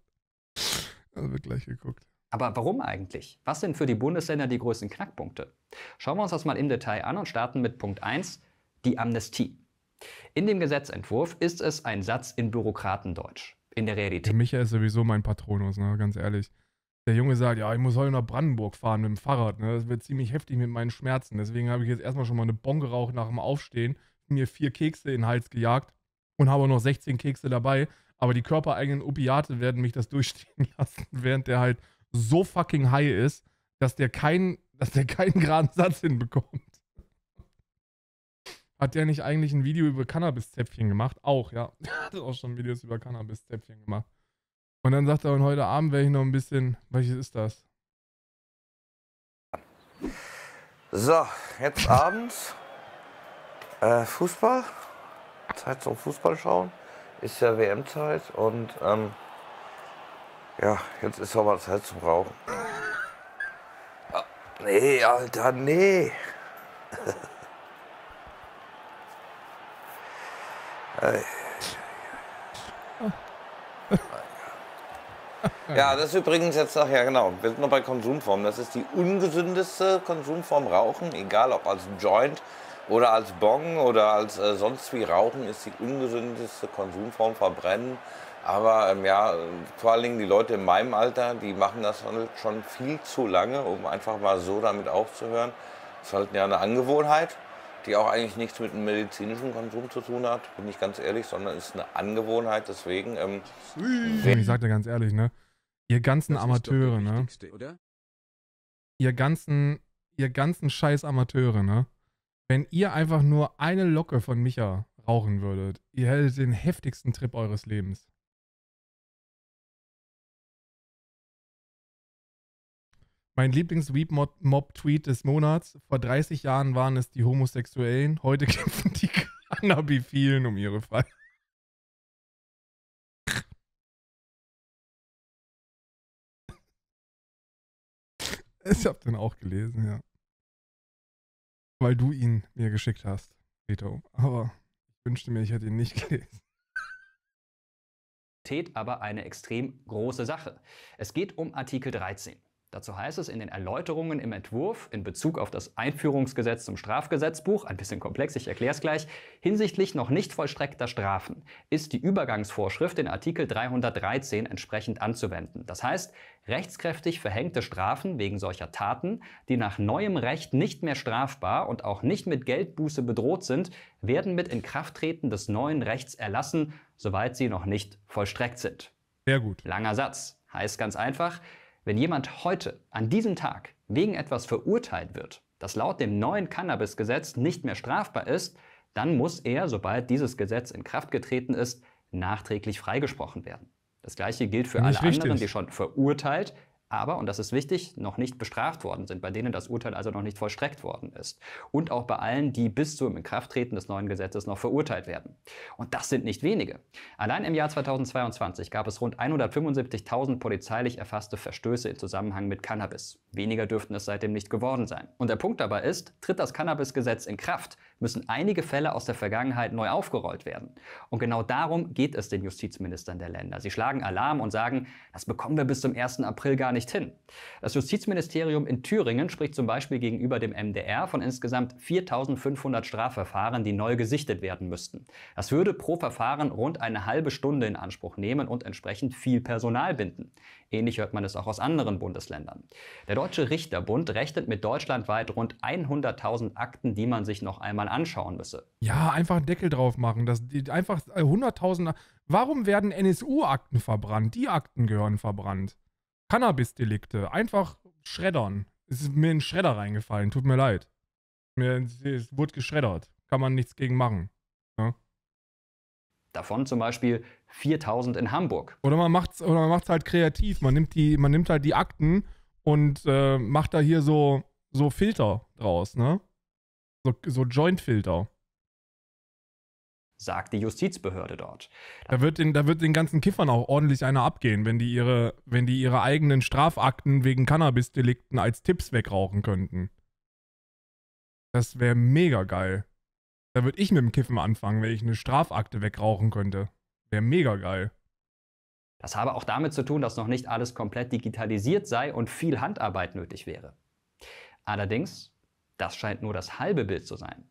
das wird gleich geguckt. Aber warum eigentlich? Was sind für die Bundesländer die größten Knackpunkte? Schauen wir uns das mal im Detail an und starten mit Punkt 1, die Amnestie. In dem Gesetzentwurf ist es ein Satz in Bürokratendeutsch. In der Realität. Micha ist sowieso mein Patronus, ne? ganz ehrlich der Junge sagt, ja, ich muss heute nach Brandenburg fahren mit dem Fahrrad. Ne? Das wird ziemlich heftig mit meinen Schmerzen. Deswegen habe ich jetzt erstmal schon mal eine Bon geraucht nach dem Aufstehen, mir vier Kekse in den Hals gejagt und habe noch 16 Kekse dabei. Aber die körpereigenen Opiate werden mich das durchstehen lassen, während der halt so fucking high ist, dass der, kein, dass der keinen geraden Satz hinbekommt. Hat der nicht eigentlich ein Video über Cannabis-Zäpfchen gemacht? Auch, ja. Hat auch schon Videos über Cannabis-Zäpfchen gemacht. Und dann sagt er, und heute Abend werde ich noch ein bisschen, welches ist das? So, jetzt abends äh, Fußball. Zeit zum Fußball schauen. Ist ja WM-Zeit und ähm, ja, jetzt ist aber Zeit zum Rauchen. Ah, nee, Alter, nee. hey. Ja, das ist übrigens jetzt, ach ja genau, wir sind noch bei Konsumformen. Das ist die ungesündeste Konsumform Rauchen, egal ob als Joint oder als Bong oder als äh, sonst wie Rauchen ist die ungesündeste Konsumform Verbrennen. Aber ähm, ja, vor allen Dingen die Leute in meinem Alter, die machen das schon viel zu lange, um einfach mal so damit aufzuhören. Das ist halt ja eine Angewohnheit, die auch eigentlich nichts mit dem medizinischen Konsum zu tun hat, bin ich ganz ehrlich, sondern ist eine Angewohnheit. Deswegen. Ähm, ich sag dir ganz ehrlich, ne? Ihr ganzen das Amateure, ne? Oder? Ihr ganzen, ihr ganzen scheiß Amateure, ne? Wenn ihr einfach nur eine Locke von Micha rauchen würdet, ihr hättet den heftigsten Trip eures Lebens. Mein Lieblings-Weep-Mob-Tweet des Monats. Vor 30 Jahren waren es die Homosexuellen, heute kämpfen die Cannabiphilen um ihre Freiheit. Ich habe den auch gelesen, ja. Weil du ihn mir geschickt hast, Peter. Aber ich wünschte mir, ich hätte ihn nicht gelesen Tät aber eine extrem große Sache. Es geht um Artikel 13. Dazu heißt es in den Erläuterungen im Entwurf in Bezug auf das Einführungsgesetz zum Strafgesetzbuch, ein bisschen komplex, ich erkläre es gleich, hinsichtlich noch nicht vollstreckter Strafen ist die Übergangsvorschrift in Artikel 313 entsprechend anzuwenden. Das heißt, rechtskräftig verhängte Strafen wegen solcher Taten, die nach neuem Recht nicht mehr strafbar und auch nicht mit Geldbuße bedroht sind, werden mit Inkrafttreten des neuen Rechts erlassen, soweit sie noch nicht vollstreckt sind. Sehr gut. Langer Satz. Heißt ganz einfach, wenn jemand heute, an diesem Tag, wegen etwas verurteilt wird, das laut dem neuen Cannabis-Gesetz nicht mehr strafbar ist, dann muss er, sobald dieses Gesetz in Kraft getreten ist, nachträglich freigesprochen werden. Das gleiche gilt für alle richtig. anderen, die schon verurteilt, aber, und das ist wichtig, noch nicht bestraft worden sind, bei denen das Urteil also noch nicht vollstreckt worden ist. Und auch bei allen, die bis zum Inkrafttreten des neuen Gesetzes noch verurteilt werden. Und das sind nicht wenige. Allein im Jahr 2022 gab es rund 175.000 polizeilich erfasste Verstöße im Zusammenhang mit Cannabis. Weniger dürften es seitdem nicht geworden sein. Und der Punkt dabei ist, tritt das Cannabisgesetz in Kraft, müssen einige Fälle aus der Vergangenheit neu aufgerollt werden. Und genau darum geht es den Justizministern der Länder. Sie schlagen Alarm und sagen, das bekommen wir bis zum 1. April gar nicht hin. Das Justizministerium in Thüringen spricht zum Beispiel gegenüber dem MDR von insgesamt 4500 Strafverfahren, die neu gesichtet werden müssten. Das würde pro Verfahren rund eine halbe Stunde in Anspruch nehmen und entsprechend viel Personal binden. Ähnlich hört man es auch aus anderen Bundesländern. Der Deutsche Richterbund rechnet mit deutschlandweit rund 100.000 Akten, die man sich noch einmal mal anschauen müsse. Ja, einfach einen Deckel drauf machen. Das, einfach 100.000. Äh, warum werden NSU-Akten verbrannt? Die Akten gehören verbrannt. Cannabis-Delikte. Einfach schreddern. Es ist mir ein Schredder reingefallen. Tut mir leid. Mir, es wurde geschreddert. Kann man nichts gegen machen. Ja? Ne? Davon zum Beispiel 4000 in Hamburg. Oder man macht es halt kreativ. Man nimmt, die, man nimmt halt die Akten und äh, macht da hier so, so Filter draus, ne? So, so Joint-Filter. Sagt die Justizbehörde dort. Da wird, den, da wird den ganzen Kiffern auch ordentlich einer abgehen, wenn die ihre, wenn die ihre eigenen Strafakten wegen Cannabis-Delikten als Tipps wegrauchen könnten. Das wäre mega geil. Da würde ich mit dem Kiffen anfangen, wenn ich eine Strafakte wegrauchen könnte. Wäre mega geil. Das habe auch damit zu tun, dass noch nicht alles komplett digitalisiert sei und viel Handarbeit nötig wäre. Allerdings das scheint nur das halbe Bild zu sein.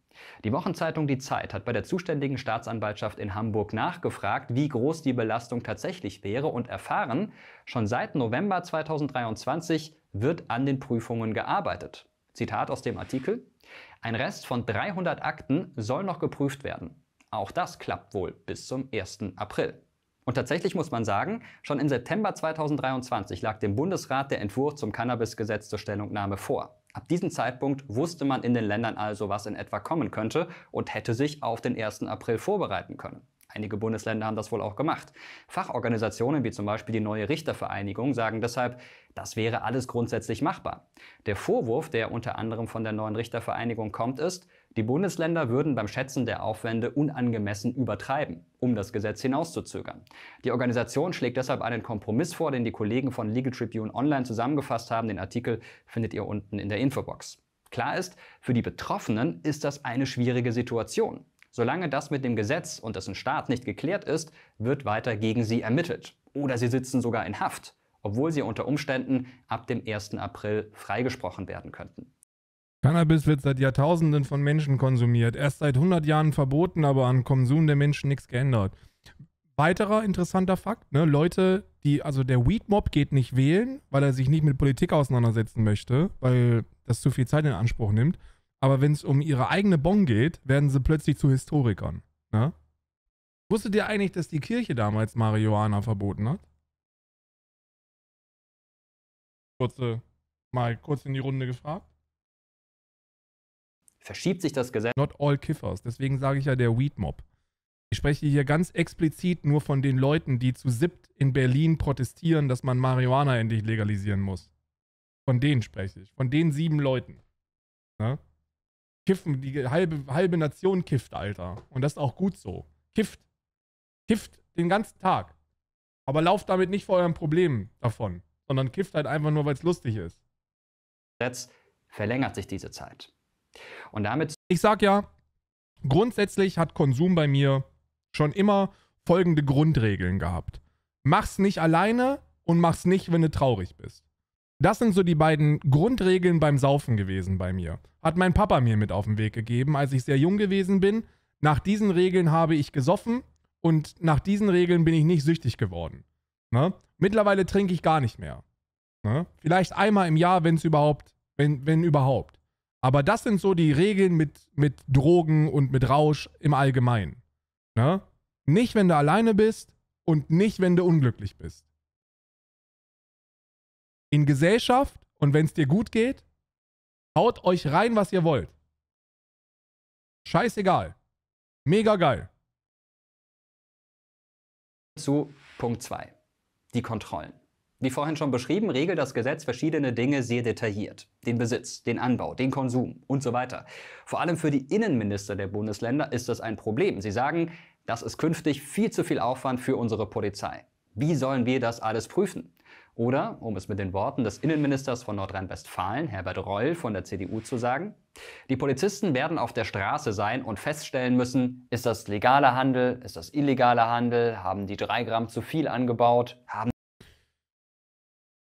Die Wochenzeitung Die Zeit hat bei der zuständigen Staatsanwaltschaft in Hamburg nachgefragt, wie groß die Belastung tatsächlich wäre und erfahren, schon seit November 2023 wird an den Prüfungen gearbeitet. Zitat aus dem Artikel. Ein Rest von 300 Akten soll noch geprüft werden. Auch das klappt wohl bis zum 1. April. Und tatsächlich muss man sagen, schon im September 2023 lag dem Bundesrat der Entwurf zum Cannabisgesetz zur Stellungnahme vor. Ab diesem Zeitpunkt wusste man in den Ländern also, was in etwa kommen könnte und hätte sich auf den 1. April vorbereiten können. Einige Bundesländer haben das wohl auch gemacht. Fachorganisationen wie zum Beispiel die Neue Richtervereinigung sagen deshalb, das wäre alles grundsätzlich machbar. Der Vorwurf, der unter anderem von der Neuen Richtervereinigung kommt, ist, die Bundesländer würden beim Schätzen der Aufwände unangemessen übertreiben, um das Gesetz hinauszuzögern. Die Organisation schlägt deshalb einen Kompromiss vor, den die Kollegen von Legal Tribune Online zusammengefasst haben. Den Artikel findet ihr unten in der Infobox. Klar ist, für die Betroffenen ist das eine schwierige Situation. Solange das mit dem Gesetz und dessen Staat nicht geklärt ist, wird weiter gegen sie ermittelt. Oder sie sitzen sogar in Haft, obwohl sie unter Umständen ab dem 1. April freigesprochen werden könnten. Cannabis wird seit Jahrtausenden von Menschen konsumiert. Erst seit 100 Jahren verboten, aber an Konsum der Menschen nichts geändert. Weiterer interessanter Fakt, ne? Leute, die, also der Weed-Mob geht nicht wählen, weil er sich nicht mit Politik auseinandersetzen möchte, weil das zu viel Zeit in Anspruch nimmt. Aber wenn es um ihre eigene Bon geht, werden sie plötzlich zu Historikern. Ne? Wusstet ihr eigentlich, dass die Kirche damals Marihuana verboten hat? Kurze, mal kurz in die Runde gefragt verschiebt sich das Gesetz. Not all Kiffers. Deswegen sage ich ja der Weed Mob. Ich spreche hier ganz explizit nur von den Leuten, die zu siebt in Berlin protestieren, dass man Marihuana endlich legalisieren muss. Von denen spreche ich. Von den sieben Leuten. Ne? Kiffen, die halbe, halbe Nation kifft, Alter. Und das ist auch gut so. Kifft. Kifft den ganzen Tag. Aber lauft damit nicht vor euren Problemen davon, sondern kifft halt einfach nur, weil es lustig ist. Jetzt verlängert sich diese Zeit. Und damit. Ich sag ja, grundsätzlich hat Konsum bei mir schon immer folgende Grundregeln gehabt. Mach's nicht alleine und mach's nicht, wenn du traurig bist. Das sind so die beiden Grundregeln beim Saufen gewesen bei mir. Hat mein Papa mir mit auf den Weg gegeben, als ich sehr jung gewesen bin. Nach diesen Regeln habe ich gesoffen und nach diesen Regeln bin ich nicht süchtig geworden. Ne? Mittlerweile trinke ich gar nicht mehr. Ne? Vielleicht einmal im Jahr, wenn es überhaupt, wenn überhaupt. Aber das sind so die Regeln mit, mit Drogen und mit Rausch im Allgemeinen. Ne? Nicht, wenn du alleine bist und nicht, wenn du unglücklich bist. In Gesellschaft und wenn es dir gut geht, haut euch rein, was ihr wollt. Scheißegal. Mega geil. Zu Punkt 2. Die Kontrollen. Wie vorhin schon beschrieben, regelt das Gesetz verschiedene Dinge sehr detailliert. Den Besitz, den Anbau, den Konsum und so weiter. Vor allem für die Innenminister der Bundesländer ist das ein Problem. Sie sagen, das ist künftig viel zu viel Aufwand für unsere Polizei. Wie sollen wir das alles prüfen? Oder, um es mit den Worten des Innenministers von Nordrhein-Westfalen, Herbert Reul von der CDU zu sagen, die Polizisten werden auf der Straße sein und feststellen müssen, ist das legaler Handel, ist das illegaler Handel, haben die drei Gramm zu viel angebaut, haben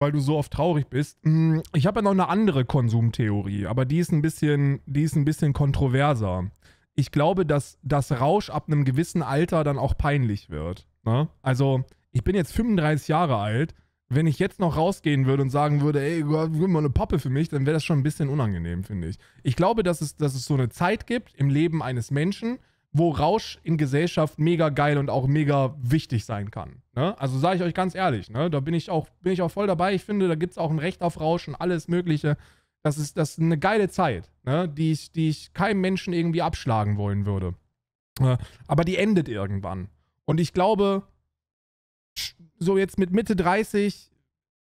weil du so oft traurig bist. Mm, ich habe ja noch eine andere Konsumtheorie, aber die ist ein bisschen, die ist ein bisschen kontroverser. Ich glaube, dass das Rausch ab einem gewissen Alter dann auch peinlich wird. Ne? Also, ich bin jetzt 35 Jahre alt. Wenn ich jetzt noch rausgehen würde und sagen würde, ey, gib mal eine Poppe für mich, dann wäre das schon ein bisschen unangenehm, finde ich. Ich glaube, dass es, dass es so eine Zeit gibt im Leben eines Menschen, wo Rausch in Gesellschaft mega geil und auch mega wichtig sein kann. Ne? Also sage ich euch ganz ehrlich, ne? da bin ich, auch, bin ich auch voll dabei. Ich finde, da gibt es auch ein Recht auf Rausch und alles Mögliche. Das ist, das ist eine geile Zeit, ne? die, ich, die ich keinem Menschen irgendwie abschlagen wollen würde. Ne? Aber die endet irgendwann. Und ich glaube, so jetzt mit Mitte 30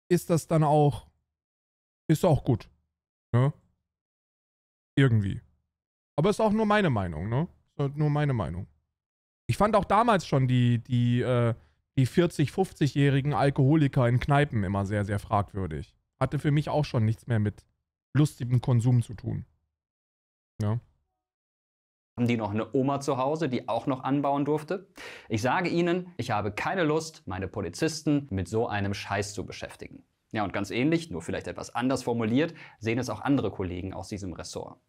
ist das dann auch, ist auch gut. Ne? Irgendwie. Aber ist auch nur meine Meinung, ne? Ist halt nur meine Meinung. Ich fand auch damals schon die, die, äh, die 40-, 50-jährigen Alkoholiker in Kneipen immer sehr, sehr fragwürdig. Hatte für mich auch schon nichts mehr mit lustigem Konsum zu tun. Ja. Haben die noch eine Oma zu Hause, die auch noch anbauen durfte? Ich sage Ihnen, ich habe keine Lust, meine Polizisten mit so einem Scheiß zu beschäftigen. Ja, und ganz ähnlich, nur vielleicht etwas anders formuliert, sehen es auch andere Kollegen aus diesem Ressort.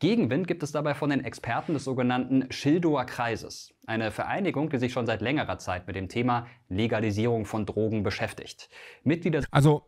Gegenwind gibt es dabei von den Experten des sogenannten Schildower Kreises, eine Vereinigung, die sich schon seit längerer Zeit mit dem Thema Legalisierung von Drogen beschäftigt. Mitglieder Also,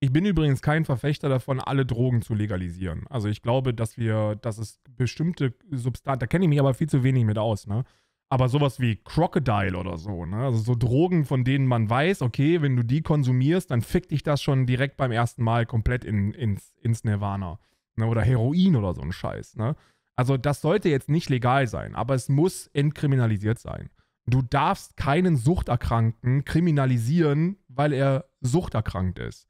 ich bin übrigens kein Verfechter davon, alle Drogen zu legalisieren. Also, ich glaube, dass wir, dass es bestimmte Substanzen, da kenne ich mich aber viel zu wenig mit aus, ne? Aber sowas wie Crocodile oder so, ne? Also so Drogen, von denen man weiß, okay, wenn du die konsumierst, dann fickt dich das schon direkt beim ersten Mal komplett in, ins, ins Nirvana. Ne? Oder Heroin oder so ein Scheiß. Ne? Also das sollte jetzt nicht legal sein, aber es muss entkriminalisiert sein. Du darfst keinen Suchterkrankten kriminalisieren, weil er suchterkrankt ist.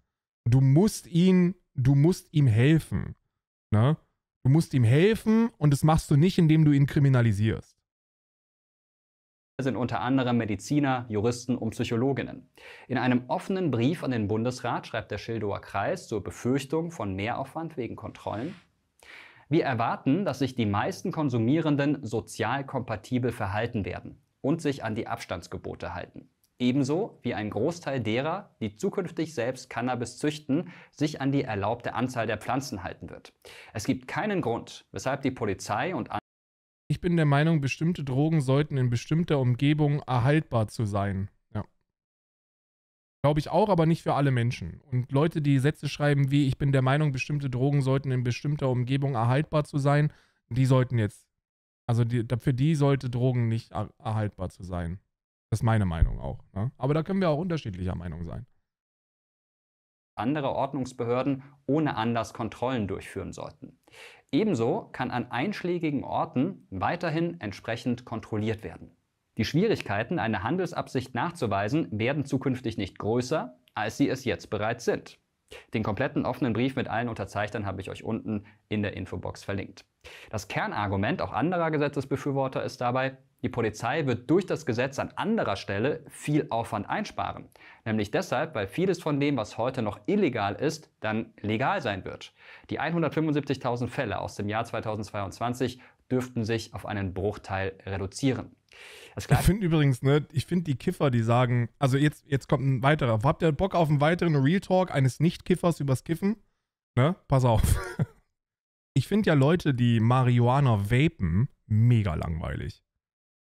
Du musst ihn, du musst ihm helfen. Ne? Du musst ihm helfen und das machst du nicht, indem du ihn kriminalisierst sind unter anderem Mediziner, Juristen und Psychologinnen. In einem offenen Brief an den Bundesrat schreibt der Schildower Kreis zur Befürchtung von Mehraufwand wegen Kontrollen. Wir erwarten, dass sich die meisten Konsumierenden sozial kompatibel verhalten werden und sich an die Abstandsgebote halten. Ebenso wie ein Großteil derer, die zukünftig selbst Cannabis züchten, sich an die erlaubte Anzahl der Pflanzen halten wird. Es gibt keinen Grund, weshalb die Polizei und andere ich bin der Meinung, bestimmte Drogen sollten in bestimmter Umgebung erhaltbar zu sein. Ja. Glaube ich auch, aber nicht für alle Menschen. Und Leute, die Sätze schreiben wie, ich bin der Meinung, bestimmte Drogen sollten in bestimmter Umgebung erhaltbar zu sein, die sollten jetzt, also die, für die sollte Drogen nicht er, erhaltbar zu sein. Das ist meine Meinung auch. Ne? Aber da können wir auch unterschiedlicher Meinung sein andere Ordnungsbehörden ohne Anlass Kontrollen durchführen sollten. Ebenso kann an einschlägigen Orten weiterhin entsprechend kontrolliert werden. Die Schwierigkeiten, eine Handelsabsicht nachzuweisen, werden zukünftig nicht größer, als sie es jetzt bereits sind. Den kompletten offenen Brief mit allen Unterzeichnern habe ich euch unten in der Infobox verlinkt. Das Kernargument auch anderer Gesetzesbefürworter ist dabei, die Polizei wird durch das Gesetz an anderer Stelle viel Aufwand einsparen. Nämlich deshalb, weil vieles von dem, was heute noch illegal ist, dann legal sein wird. Die 175.000 Fälle aus dem Jahr 2022 dürften sich auf einen Bruchteil reduzieren. Das ich finde übrigens, ne, ich finde die Kiffer, die sagen, also jetzt, jetzt kommt ein weiterer. Habt ihr Bock auf einen weiteren Real Talk eines Nicht-Kiffers übers Kiffen? Ne? Pass auf. Ich finde ja Leute, die Marihuana vapen, mega langweilig.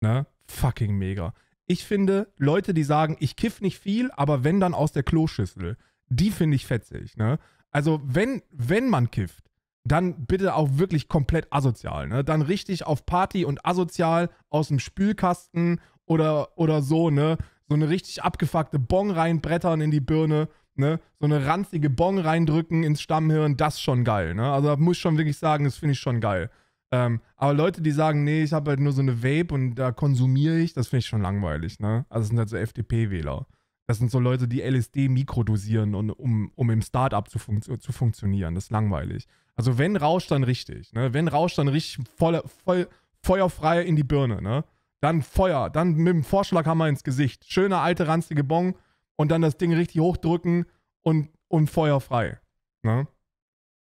Ne? Fucking mega. Ich finde, Leute, die sagen, ich kiff nicht viel, aber wenn dann aus der Kloschüssel, die finde ich fetzig. Ne? Also, wenn, wenn man kifft, dann bitte auch wirklich komplett asozial. Ne? Dann richtig auf Party und asozial aus dem Spülkasten oder, oder so, ne? So eine richtig abgefuckte Bong reinbrettern in die Birne, ne? So eine ranzige Bong reindrücken ins Stammhirn, das ist schon geil, ne? Also da muss ich schon wirklich sagen, das finde ich schon geil. Ähm, aber Leute, die sagen, nee, ich habe halt nur so eine Vape und da konsumiere ich, das finde ich schon langweilig, ne? Also das sind halt so FDP-Wähler. Das sind so Leute, die LSD mikrodosieren, und, um, um im Startup zu, fun zu funktionieren. Das ist langweilig. Also wenn rauscht, dann richtig, ne? Wenn rauscht, dann richtig voll, voll feuerfrei in die Birne, ne? Dann Feuer, dann mit dem Vorschlaghammer ins Gesicht. Schöne alte ranzige Bon und dann das Ding richtig hochdrücken und, und feuerfrei, ne?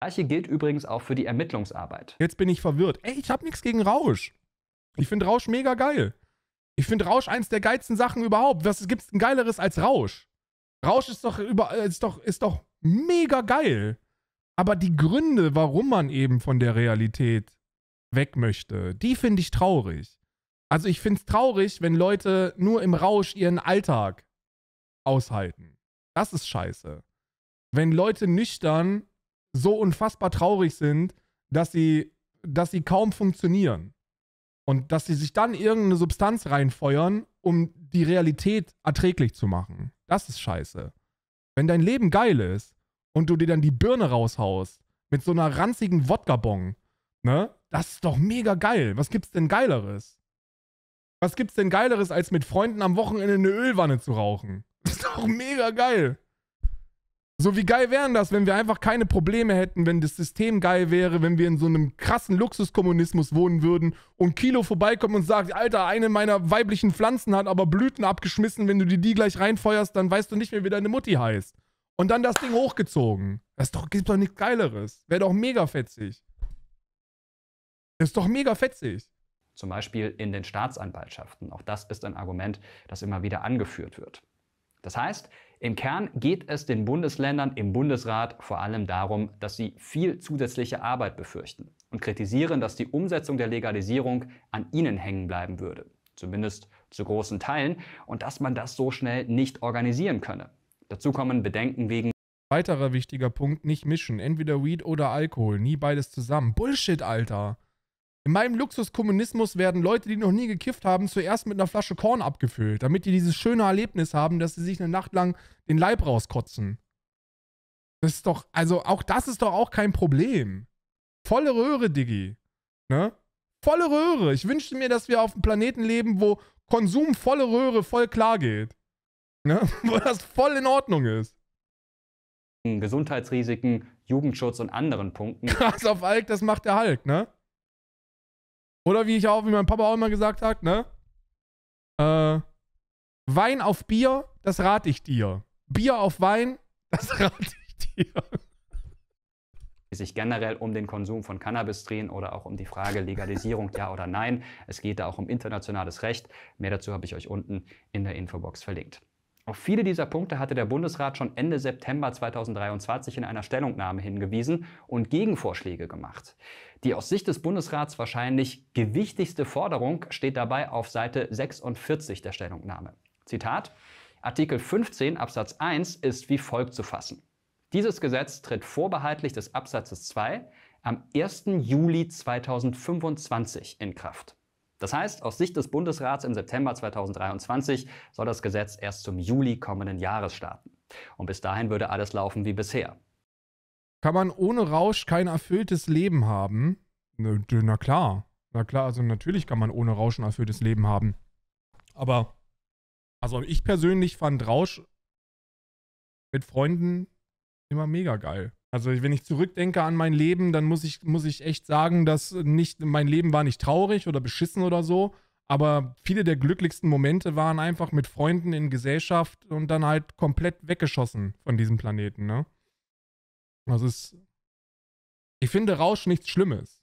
gleiche gilt übrigens auch für die Ermittlungsarbeit. Jetzt bin ich verwirrt. Ey, ich habe nichts gegen Rausch. Ich finde Rausch mega geil. Ich finde Rausch eins der geilsten Sachen überhaupt. Was gibt's denn geileres als Rausch? Rausch ist doch über äh, ist doch ist doch mega geil. Aber die Gründe, warum man eben von der Realität weg möchte, die finde ich traurig. Also ich finde es traurig, wenn Leute nur im Rausch ihren Alltag aushalten. Das ist scheiße. Wenn Leute nüchtern so unfassbar traurig sind, dass sie, dass sie kaum funktionieren. Und dass sie sich dann irgendeine Substanz reinfeuern, um die Realität erträglich zu machen. Das ist scheiße. Wenn dein Leben geil ist und du dir dann die Birne raushaust mit so einer ranzigen Wodka-Bong, ne? Das ist doch mega geil. Was gibt's denn Geileres? Was gibt's denn Geileres, als mit Freunden am Wochenende eine Ölwanne zu rauchen? Das ist doch mega geil. So, wie geil wären das, wenn wir einfach keine Probleme hätten, wenn das System geil wäre, wenn wir in so einem krassen Luxuskommunismus wohnen würden und Kilo vorbeikommt und sagt, Alter, eine meiner weiblichen Pflanzen hat aber Blüten abgeschmissen, wenn du dir die gleich reinfeuerst, dann weißt du nicht mehr, wie deine Mutti heißt. Und dann das Ding hochgezogen. Das doch, gibt doch nichts Geileres. Wäre doch mega fetzig. ist doch mega fetzig zum Beispiel in den Staatsanwaltschaften. Auch das ist ein Argument, das immer wieder angeführt wird. Das heißt, im Kern geht es den Bundesländern im Bundesrat vor allem darum, dass sie viel zusätzliche Arbeit befürchten und kritisieren, dass die Umsetzung der Legalisierung an ihnen hängen bleiben würde, zumindest zu großen Teilen, und dass man das so schnell nicht organisieren könne. Dazu kommen Bedenken wegen Weiterer wichtiger Punkt, nicht mischen, entweder Weed oder Alkohol, nie beides zusammen. Bullshit, Alter. In meinem Luxuskommunismus werden Leute, die noch nie gekifft haben, zuerst mit einer Flasche Korn abgefüllt, damit die dieses schöne Erlebnis haben, dass sie sich eine Nacht lang den Leib rauskotzen. Das ist doch, also auch das ist doch auch kein Problem. Volle Röhre, Diggi. Ne? Volle Röhre. Ich wünschte mir, dass wir auf einem Planeten leben, wo Konsum volle Röhre voll klar geht. Ne? Wo das voll in Ordnung ist. Gesundheitsrisiken, Jugendschutz und anderen Punkten. Krass auf Alk, das macht der Hulk, ne? Oder wie ich auch, wie mein Papa auch immer gesagt hat, ne? Äh, Wein auf Bier, das rate ich dir. Bier auf Wein, das rate ich dir. Sich generell um den Konsum von Cannabis drehen oder auch um die Frage Legalisierung, ja oder nein. Es geht da auch um internationales Recht. Mehr dazu habe ich euch unten in der Infobox verlinkt. Auf viele dieser Punkte hatte der Bundesrat schon Ende September 2023 in einer Stellungnahme hingewiesen und Gegenvorschläge gemacht. Die aus Sicht des Bundesrats wahrscheinlich gewichtigste Forderung steht dabei auf Seite 46 der Stellungnahme. Zitat Artikel 15 Absatz 1 ist wie folgt zu fassen. Dieses Gesetz tritt vorbehaltlich des Absatzes 2 am 1. Juli 2025 in Kraft. Das heißt, aus Sicht des Bundesrats im September 2023 soll das Gesetz erst zum Juli kommenden Jahres starten. Und bis dahin würde alles laufen wie bisher. Kann man ohne Rausch kein erfülltes Leben haben? Na klar, na klar, also natürlich kann man ohne Rausch ein erfülltes Leben haben. Aber, also ich persönlich fand Rausch mit Freunden immer mega geil. Also wenn ich zurückdenke an mein Leben, dann muss ich, muss ich echt sagen, dass nicht, mein Leben war nicht traurig oder beschissen oder so, aber viele der glücklichsten Momente waren einfach mit Freunden in Gesellschaft und dann halt komplett weggeschossen von diesem Planeten, ne? Also ist, ich finde Rausch nichts Schlimmes.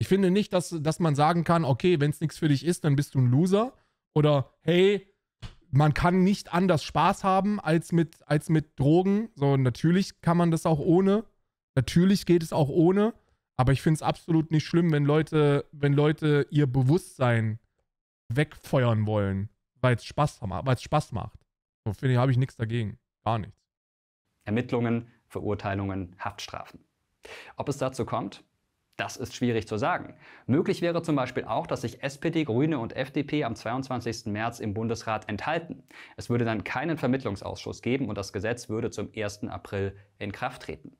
Ich finde nicht, dass, dass man sagen kann, okay, wenn es nichts für dich ist, dann bist du ein Loser. Oder hey, man kann nicht anders Spaß haben als mit, als mit Drogen. So, natürlich kann man das auch ohne. Natürlich geht es auch ohne. Aber ich finde es absolut nicht schlimm, wenn Leute, wenn Leute ihr Bewusstsein wegfeuern wollen, weil es Spaß, Spaß macht. So, finde ich, habe ich nichts dagegen. Gar nichts. Ermittlungen, Verurteilungen, Haftstrafen. Ob es dazu kommt, das ist schwierig zu sagen. Möglich wäre zum Beispiel auch, dass sich SPD, Grüne und FDP am 22. März im Bundesrat enthalten. Es würde dann keinen Vermittlungsausschuss geben und das Gesetz würde zum 1. April in Kraft treten.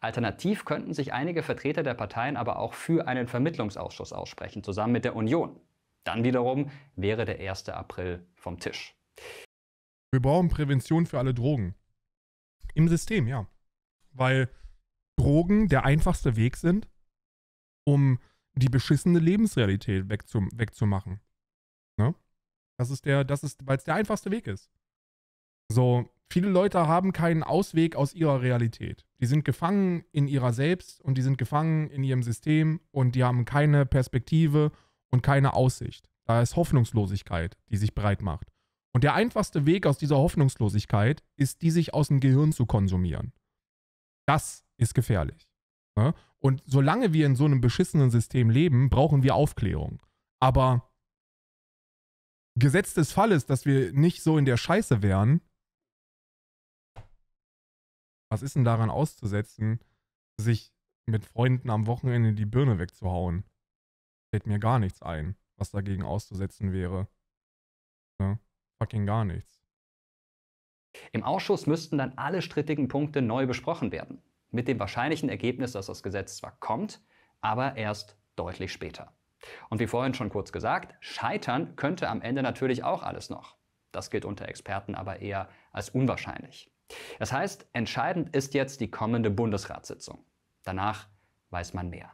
Alternativ könnten sich einige Vertreter der Parteien aber auch für einen Vermittlungsausschuss aussprechen, zusammen mit der Union. Dann wiederum wäre der 1. April vom Tisch. Wir brauchen Prävention für alle Drogen. Im System, ja. Weil Drogen der einfachste Weg sind, um die beschissene Lebensrealität wegzum wegzumachen. Ne? Das ist der, das ist, weil es der einfachste Weg ist. So, viele Leute haben keinen Ausweg aus ihrer Realität. Die sind gefangen in ihrer selbst und die sind gefangen in ihrem System und die haben keine Perspektive und keine Aussicht. Da ist Hoffnungslosigkeit, die sich breit macht. Und der einfachste Weg aus dieser Hoffnungslosigkeit ist, die sich aus dem Gehirn zu konsumieren. Das ist gefährlich. Ne? Und solange wir in so einem beschissenen System leben, brauchen wir Aufklärung. Aber Gesetz des Falles, dass wir nicht so in der Scheiße wären, was ist denn daran auszusetzen, sich mit Freunden am Wochenende die Birne wegzuhauen? Fällt mir gar nichts ein, was dagegen auszusetzen wäre. Ne? Fucking gar nichts. Im Ausschuss müssten dann alle strittigen Punkte neu besprochen werden. Mit dem wahrscheinlichen Ergebnis, dass das Gesetz zwar kommt, aber erst deutlich später. Und wie vorhin schon kurz gesagt, scheitern könnte am Ende natürlich auch alles noch. Das gilt unter Experten aber eher als unwahrscheinlich. Das heißt, entscheidend ist jetzt die kommende Bundesratssitzung. Danach weiß man mehr.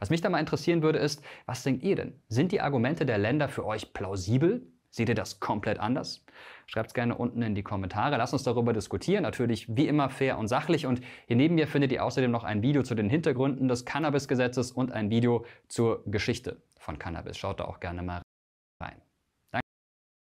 Was mich da mal interessieren würde, ist, was denkt ihr denn? Sind die Argumente der Länder für euch plausibel? Seht ihr das komplett anders? Schreibt es gerne unten in die Kommentare. Lasst uns darüber diskutieren. Natürlich wie immer fair und sachlich. Und hier neben mir findet ihr außerdem noch ein Video zu den Hintergründen des Cannabis-Gesetzes und ein Video zur Geschichte von Cannabis. Schaut da auch gerne mal rein. Danke.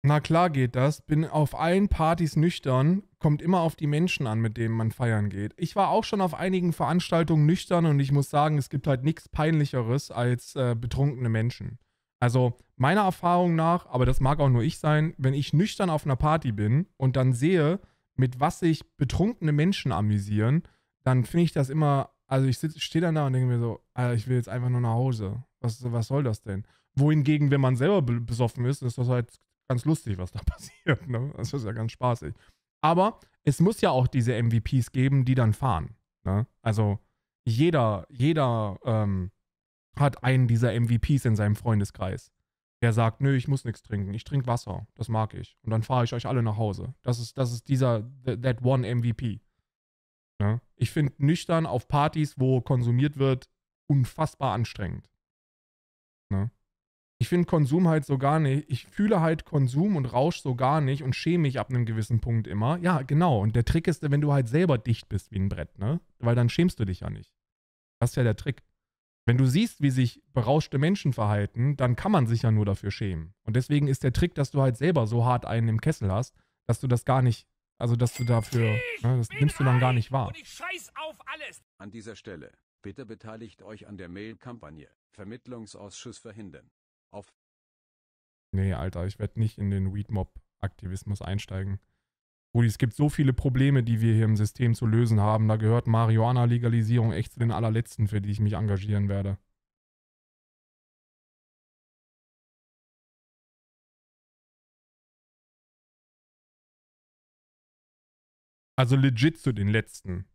Na klar geht das. Bin auf allen Partys nüchtern. Kommt immer auf die Menschen an, mit denen man feiern geht. Ich war auch schon auf einigen Veranstaltungen nüchtern und ich muss sagen, es gibt halt nichts Peinlicheres als äh, betrunkene Menschen. Also meiner Erfahrung nach, aber das mag auch nur ich sein, wenn ich nüchtern auf einer Party bin und dann sehe, mit was sich betrunkene Menschen amüsieren, dann finde ich das immer, also ich stehe dann da und denke mir so, Alter, ich will jetzt einfach nur nach Hause. Was, was soll das denn? Wohingegen, wenn man selber besoffen ist, ist das halt ganz lustig, was da passiert. Ne? Das ist ja ganz spaßig. Aber es muss ja auch diese MVPs geben, die dann fahren. Ne? Also jeder, jeder ähm, hat einen dieser MVPs in seinem Freundeskreis. Der sagt, nö, ich muss nichts trinken, ich trinke Wasser, das mag ich. Und dann fahre ich euch alle nach Hause. Das ist, das ist dieser, that one MVP. Ne? Ich finde nüchtern auf Partys, wo konsumiert wird, unfassbar anstrengend. Ne? Ich finde Konsum halt so gar nicht, ich fühle halt Konsum und Rausch so gar nicht und schäme mich ab einem gewissen Punkt immer. Ja, genau. Und der Trick ist, wenn du halt selber dicht bist wie ein Brett, ne? Weil dann schämst du dich ja nicht. Das ist ja der Trick. Wenn du siehst, wie sich berauschte Menschen verhalten, dann kann man sich ja nur dafür schämen. Und deswegen ist der Trick, dass du halt selber so hart einen im Kessel hast, dass du das gar nicht, also dass du dafür, ne, das nimmst du dann gar nicht wahr. An dieser Stelle, bitte beteiligt euch an der Mail-Kampagne. Vermittlungsausschuss verhindern. Auf. Nee, Alter, ich werde nicht in den weedmob aktivismus einsteigen. Rudi, es gibt so viele Probleme, die wir hier im System zu lösen haben. Da gehört Marihuana-Legalisierung echt zu den allerletzten, für die ich mich engagieren werde. Also legit zu den letzten.